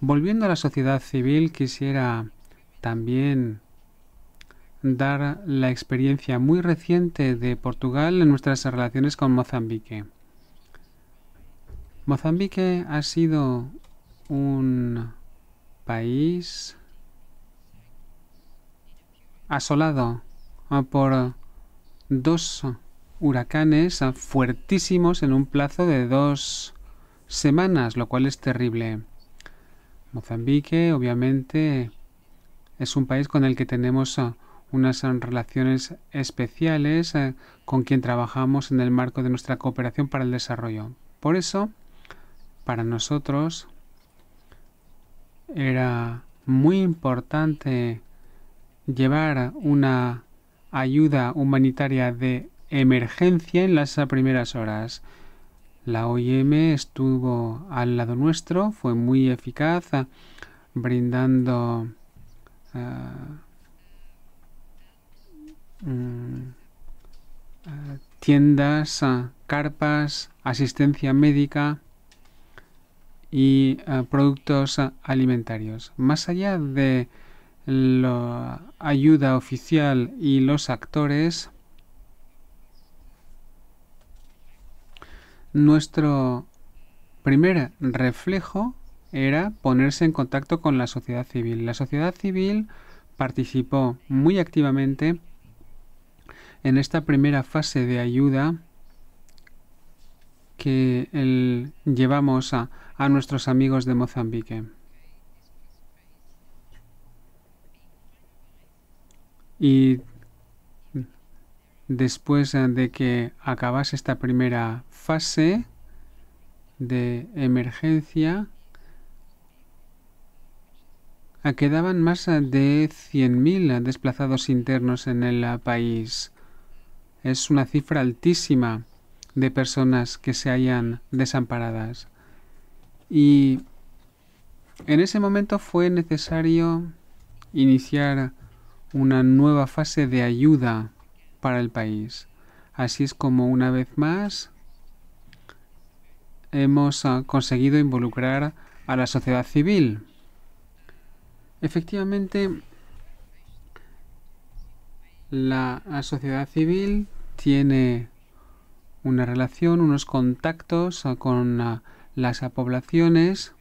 Volviendo a la sociedad civil, quisiera también dar la experiencia muy reciente de Portugal en nuestras relaciones con Mozambique. Mozambique ha sido un país asolado ah, por dos huracanes fuertísimos en un plazo de dos semanas, lo cual es terrible. Mozambique, obviamente, es un país con el que tenemos ah, unas relaciones especiales ah, con quien trabajamos en el marco de nuestra cooperación para el desarrollo. Por eso, para nosotros era muy importante llevar una ayuda humanitaria de emergencia en las primeras horas. La OIM estuvo al lado nuestro, fue muy eficaz, ah, brindando ah, mm, ah, tiendas, carpas, asistencia médica y productos alimentarios. Más allá de lo ayuda oficial y los actores, nuestro primer reflejo era ponerse en contacto con la sociedad civil. La sociedad civil participó muy activamente en esta primera fase de ayuda que llevamos a nuestros amigos de Mozambique. Y después de que acabase esta primera fase de emergencia, ah, quedaban más de 100.000 desplazados internos en el país. Es una cifra altísima de personas que se hallan desamparadas. Y en ese momento fue necesario iniciar una nueva fase de ayuda para el país. Así es como una vez más hemos ah, conseguido involucrar a la sociedad civil. Efectivamente, la sociedad civil tiene una relación, unos contactos ah, con ah, las poblaciones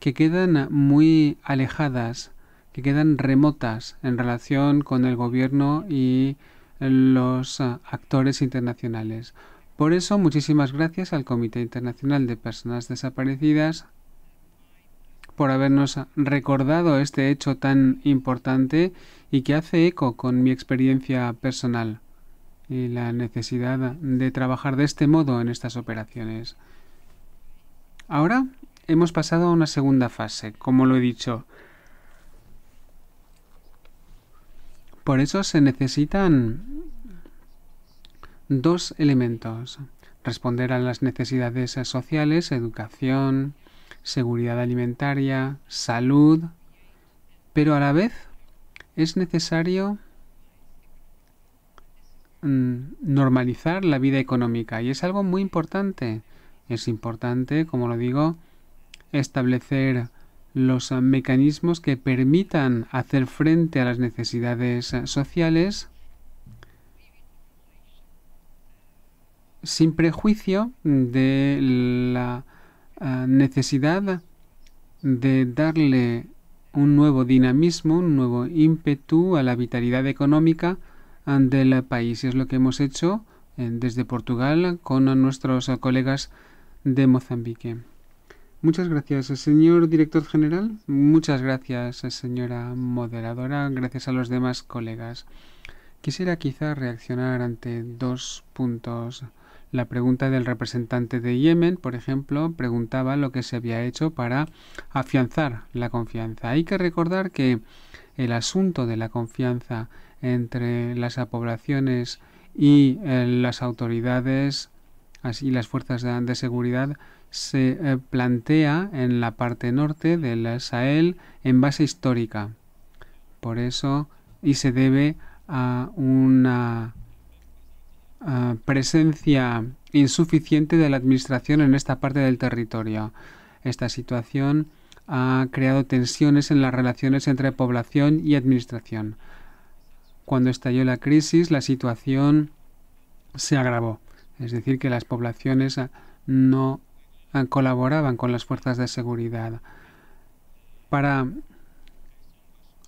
que quedan muy alejadas que quedan remotas en relación con el gobierno y los ah, actores internacionales. Por eso, muchísimas gracias al Comité Internacional de Personas Desaparecidas por habernos recordado este hecho tan importante y que hace eco con mi experiencia personal y la necesidad de trabajar de este modo en estas operaciones. Ahora hemos pasado a una segunda fase, como lo he dicho, Por eso se necesitan dos elementos. Responder a las necesidades sociales, educación, seguridad alimentaria, salud, pero a la vez es necesario mm, normalizar la vida económica y es algo muy importante. Es importante, como lo digo, establecer los mecanismos que permitan hacer frente a las necesidades sociales sin prejuicio de la ah, necesidad de darle un nuevo dinamismo, un nuevo ímpetu a la vitalidad económica ah, del país. Y es lo que hemos hecho eh, desde Portugal con nuestros colegas de Mozambique. Muchas gracias, señor director general. Muchas gracias, señora moderadora. Gracias a los demás colegas. Quisiera quizá reaccionar ante dos puntos. La pregunta del representante de Yemen, por ejemplo, preguntaba lo que se había hecho para afianzar la confianza. Hay que recordar que el asunto de la confianza entre las poblaciones y eh, las autoridades y las fuerzas de seguridad se eh, plantea en la parte norte del Sahel en base histórica. Por eso, y se debe a una presencia insuficiente de la administración en esta parte del territorio. Esta situación ha creado tensiones en las relaciones entre población y administración. Cuando estalló la crisis, la situación se agravó. Es decir, que las poblaciones ah, no Ah, colaboraban con las fuerzas de seguridad para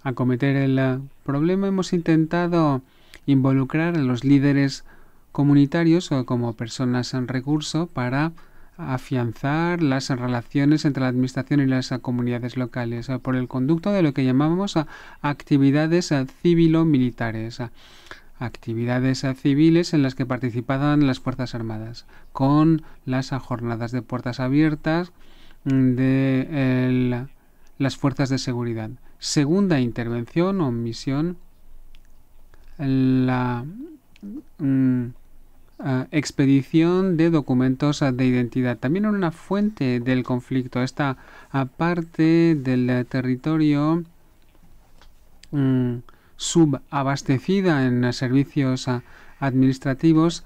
acometer el ah, problema hemos intentado involucrar a los líderes comunitarios o como personas en recurso para afianzar las relaciones entre la Administración y las ah, comunidades locales por el conducto de lo que llamamos actividades civilo-militares actividades civiles en las que participaban las Fuerzas Armadas, con las jornadas de puertas abiertas de las fuerzas de seguridad. Segunda intervención o misión, la mm, ah, expedición de documentos de identidad. También una fuente del conflicto. Esta aparte del territorio mm, subabastecida en servicios ah, administrativos,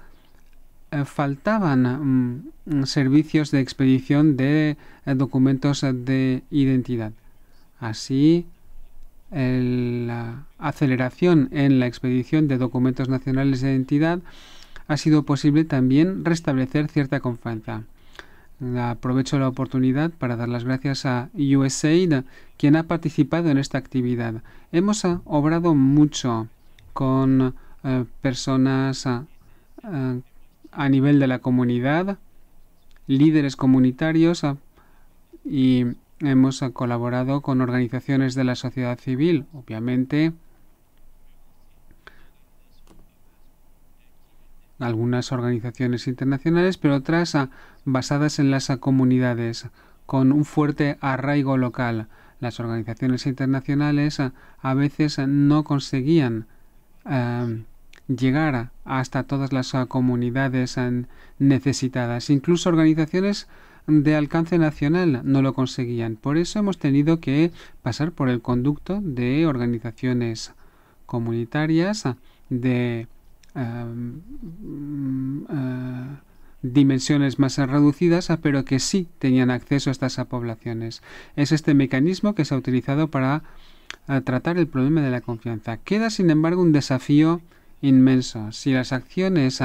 eh, faltaban mm, servicios de expedición de eh, documentos de identidad. Así, la aceleración en la expedición de documentos nacionales de identidad ha sido posible también restablecer cierta confianza. Aprovecho la oportunidad para dar las gracias a USAID, quien ha participado en esta actividad. Hemos eh, obrado mucho con eh, personas eh, a, nivel de la comunidad, líderes comunitarios y hemos colaborado con organizaciones de la sociedad civil. Obviamente, algunas organizaciones internacionales, pero otras ah, basadas en las comunidades, con un fuerte arraigo local. Las organizaciones internacionales a, ah, a veces ah, no conseguían llegar hasta todas las comunidades necesitadas. Incluso organizaciones de alcance nacional no lo conseguían. Por eso hemos tenido que pasar por el conducto de organizaciones comunitarias, de Mm, ah, dimensiones más reducidas, ah, pero que sí tenían acceso a estas poblaciones. Es este mecanismo que se ha utilizado para ah, tratar el problema de la confianza. Queda, sin embargo, un desafío inmenso. Si las acciones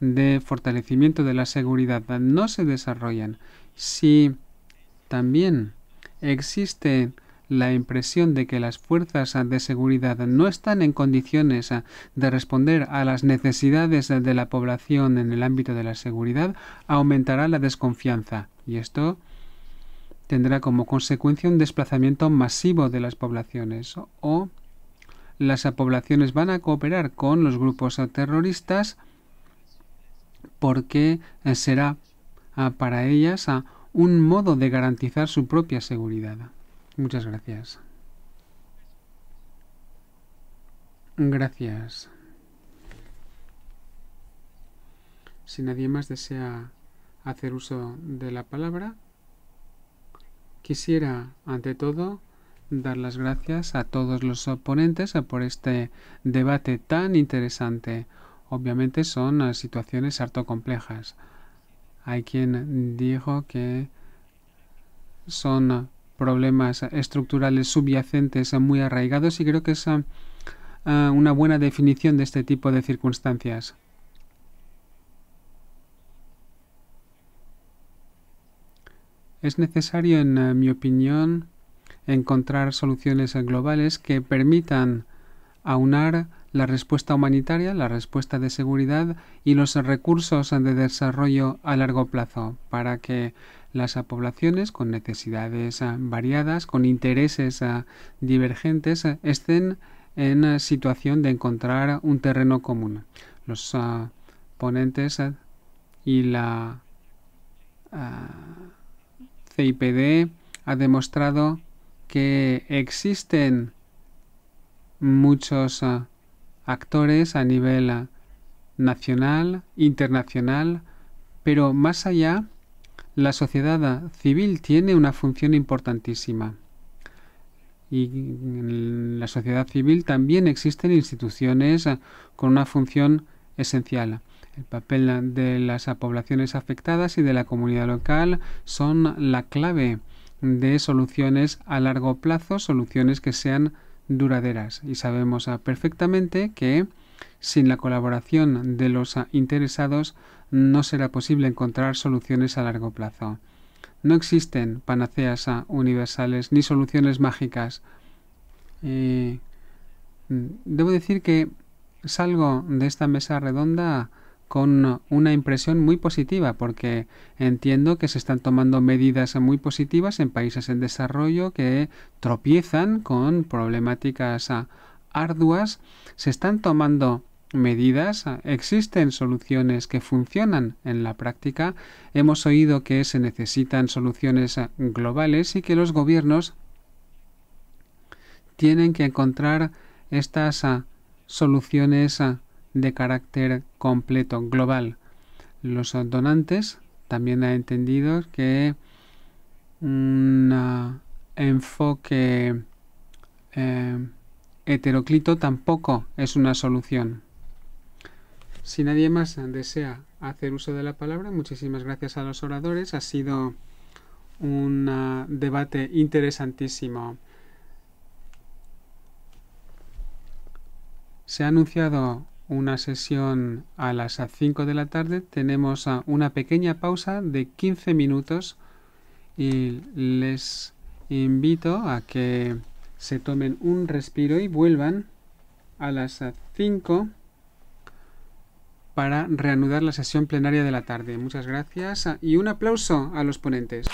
de fortalecimiento de la seguridad no se desarrollan, si también existen la impresión de que las fuerzas de seguridad no están en condiciones eh, de responder a las necesidades de la población en el ámbito de la seguridad, aumentará la desconfianza y esto tendrá como consecuencia un desplazamiento masivo de las poblaciones o las poblaciones van a cooperar con los grupos eh, terroristas porque eh, será ah, para ellas ah, un modo de garantizar su propia seguridad. Muchas gracias. Gracias. Si nadie más desea hacer uso de la palabra, quisiera, ante todo, dar las gracias a todos los oponentes por este debate tan interesante. Obviamente son eh, situaciones harto complejas. Hay quien dijo que son problemas estructurales subyacentes muy arraigados y creo que es ah, ah, una buena definición de este tipo de circunstancias. Es necesario, en ah, mi opinión, encontrar soluciones globales que permitan aunar la respuesta humanitaria, la respuesta de seguridad y los recursos de desarrollo a largo plazo para que las poblaciones con necesidades ah, variadas, con intereses ah, divergentes, ah, estén en situación de encontrar un terreno común. Los ponentes y la CIPD ha demostrado que existen muchos actores a nivel nacional, internacional, pero más allá la sociedad civil tiene una función importantísima. Y en la sociedad civil también existen instituciones ah, con una función esencial. El papel de las poblaciones afectadas y de la comunidad local son la clave de soluciones a largo plazo, soluciones que sean duraderas. Y sabemos ah, perfectamente que sin la colaboración de los ah, interesados no será posible encontrar soluciones a largo plazo. No existen panaceas universales ni soluciones mágicas. Eh, debo decir que salgo de esta mesa redonda con una impresión muy positiva porque entiendo que se están tomando medidas muy positivas en países en desarrollo que tropiezan con problemáticas arduas. Se están tomando medidas, existen soluciones que funcionan en la práctica. Hemos oído que se necesitan soluciones globales y que los gobiernos tienen que encontrar estas soluciones de carácter completo, global. Los donantes también han entendido que un eh, enfoque eh, heteroclito tampoco es una solución. Si nadie más desea hacer uso de la palabra, muchísimas gracias a los oradores. Ha sido un ah, debate interesantísimo. Se ha anunciado una sesión a las 5 de la tarde. Tenemos ah, una pequeña pausa de 15 minutos y les invito a que se tomen un respiro y vuelvan a las 5 para reanudar la sesión plenaria de la tarde. Muchas gracias ah, y un aplauso a los ponentes.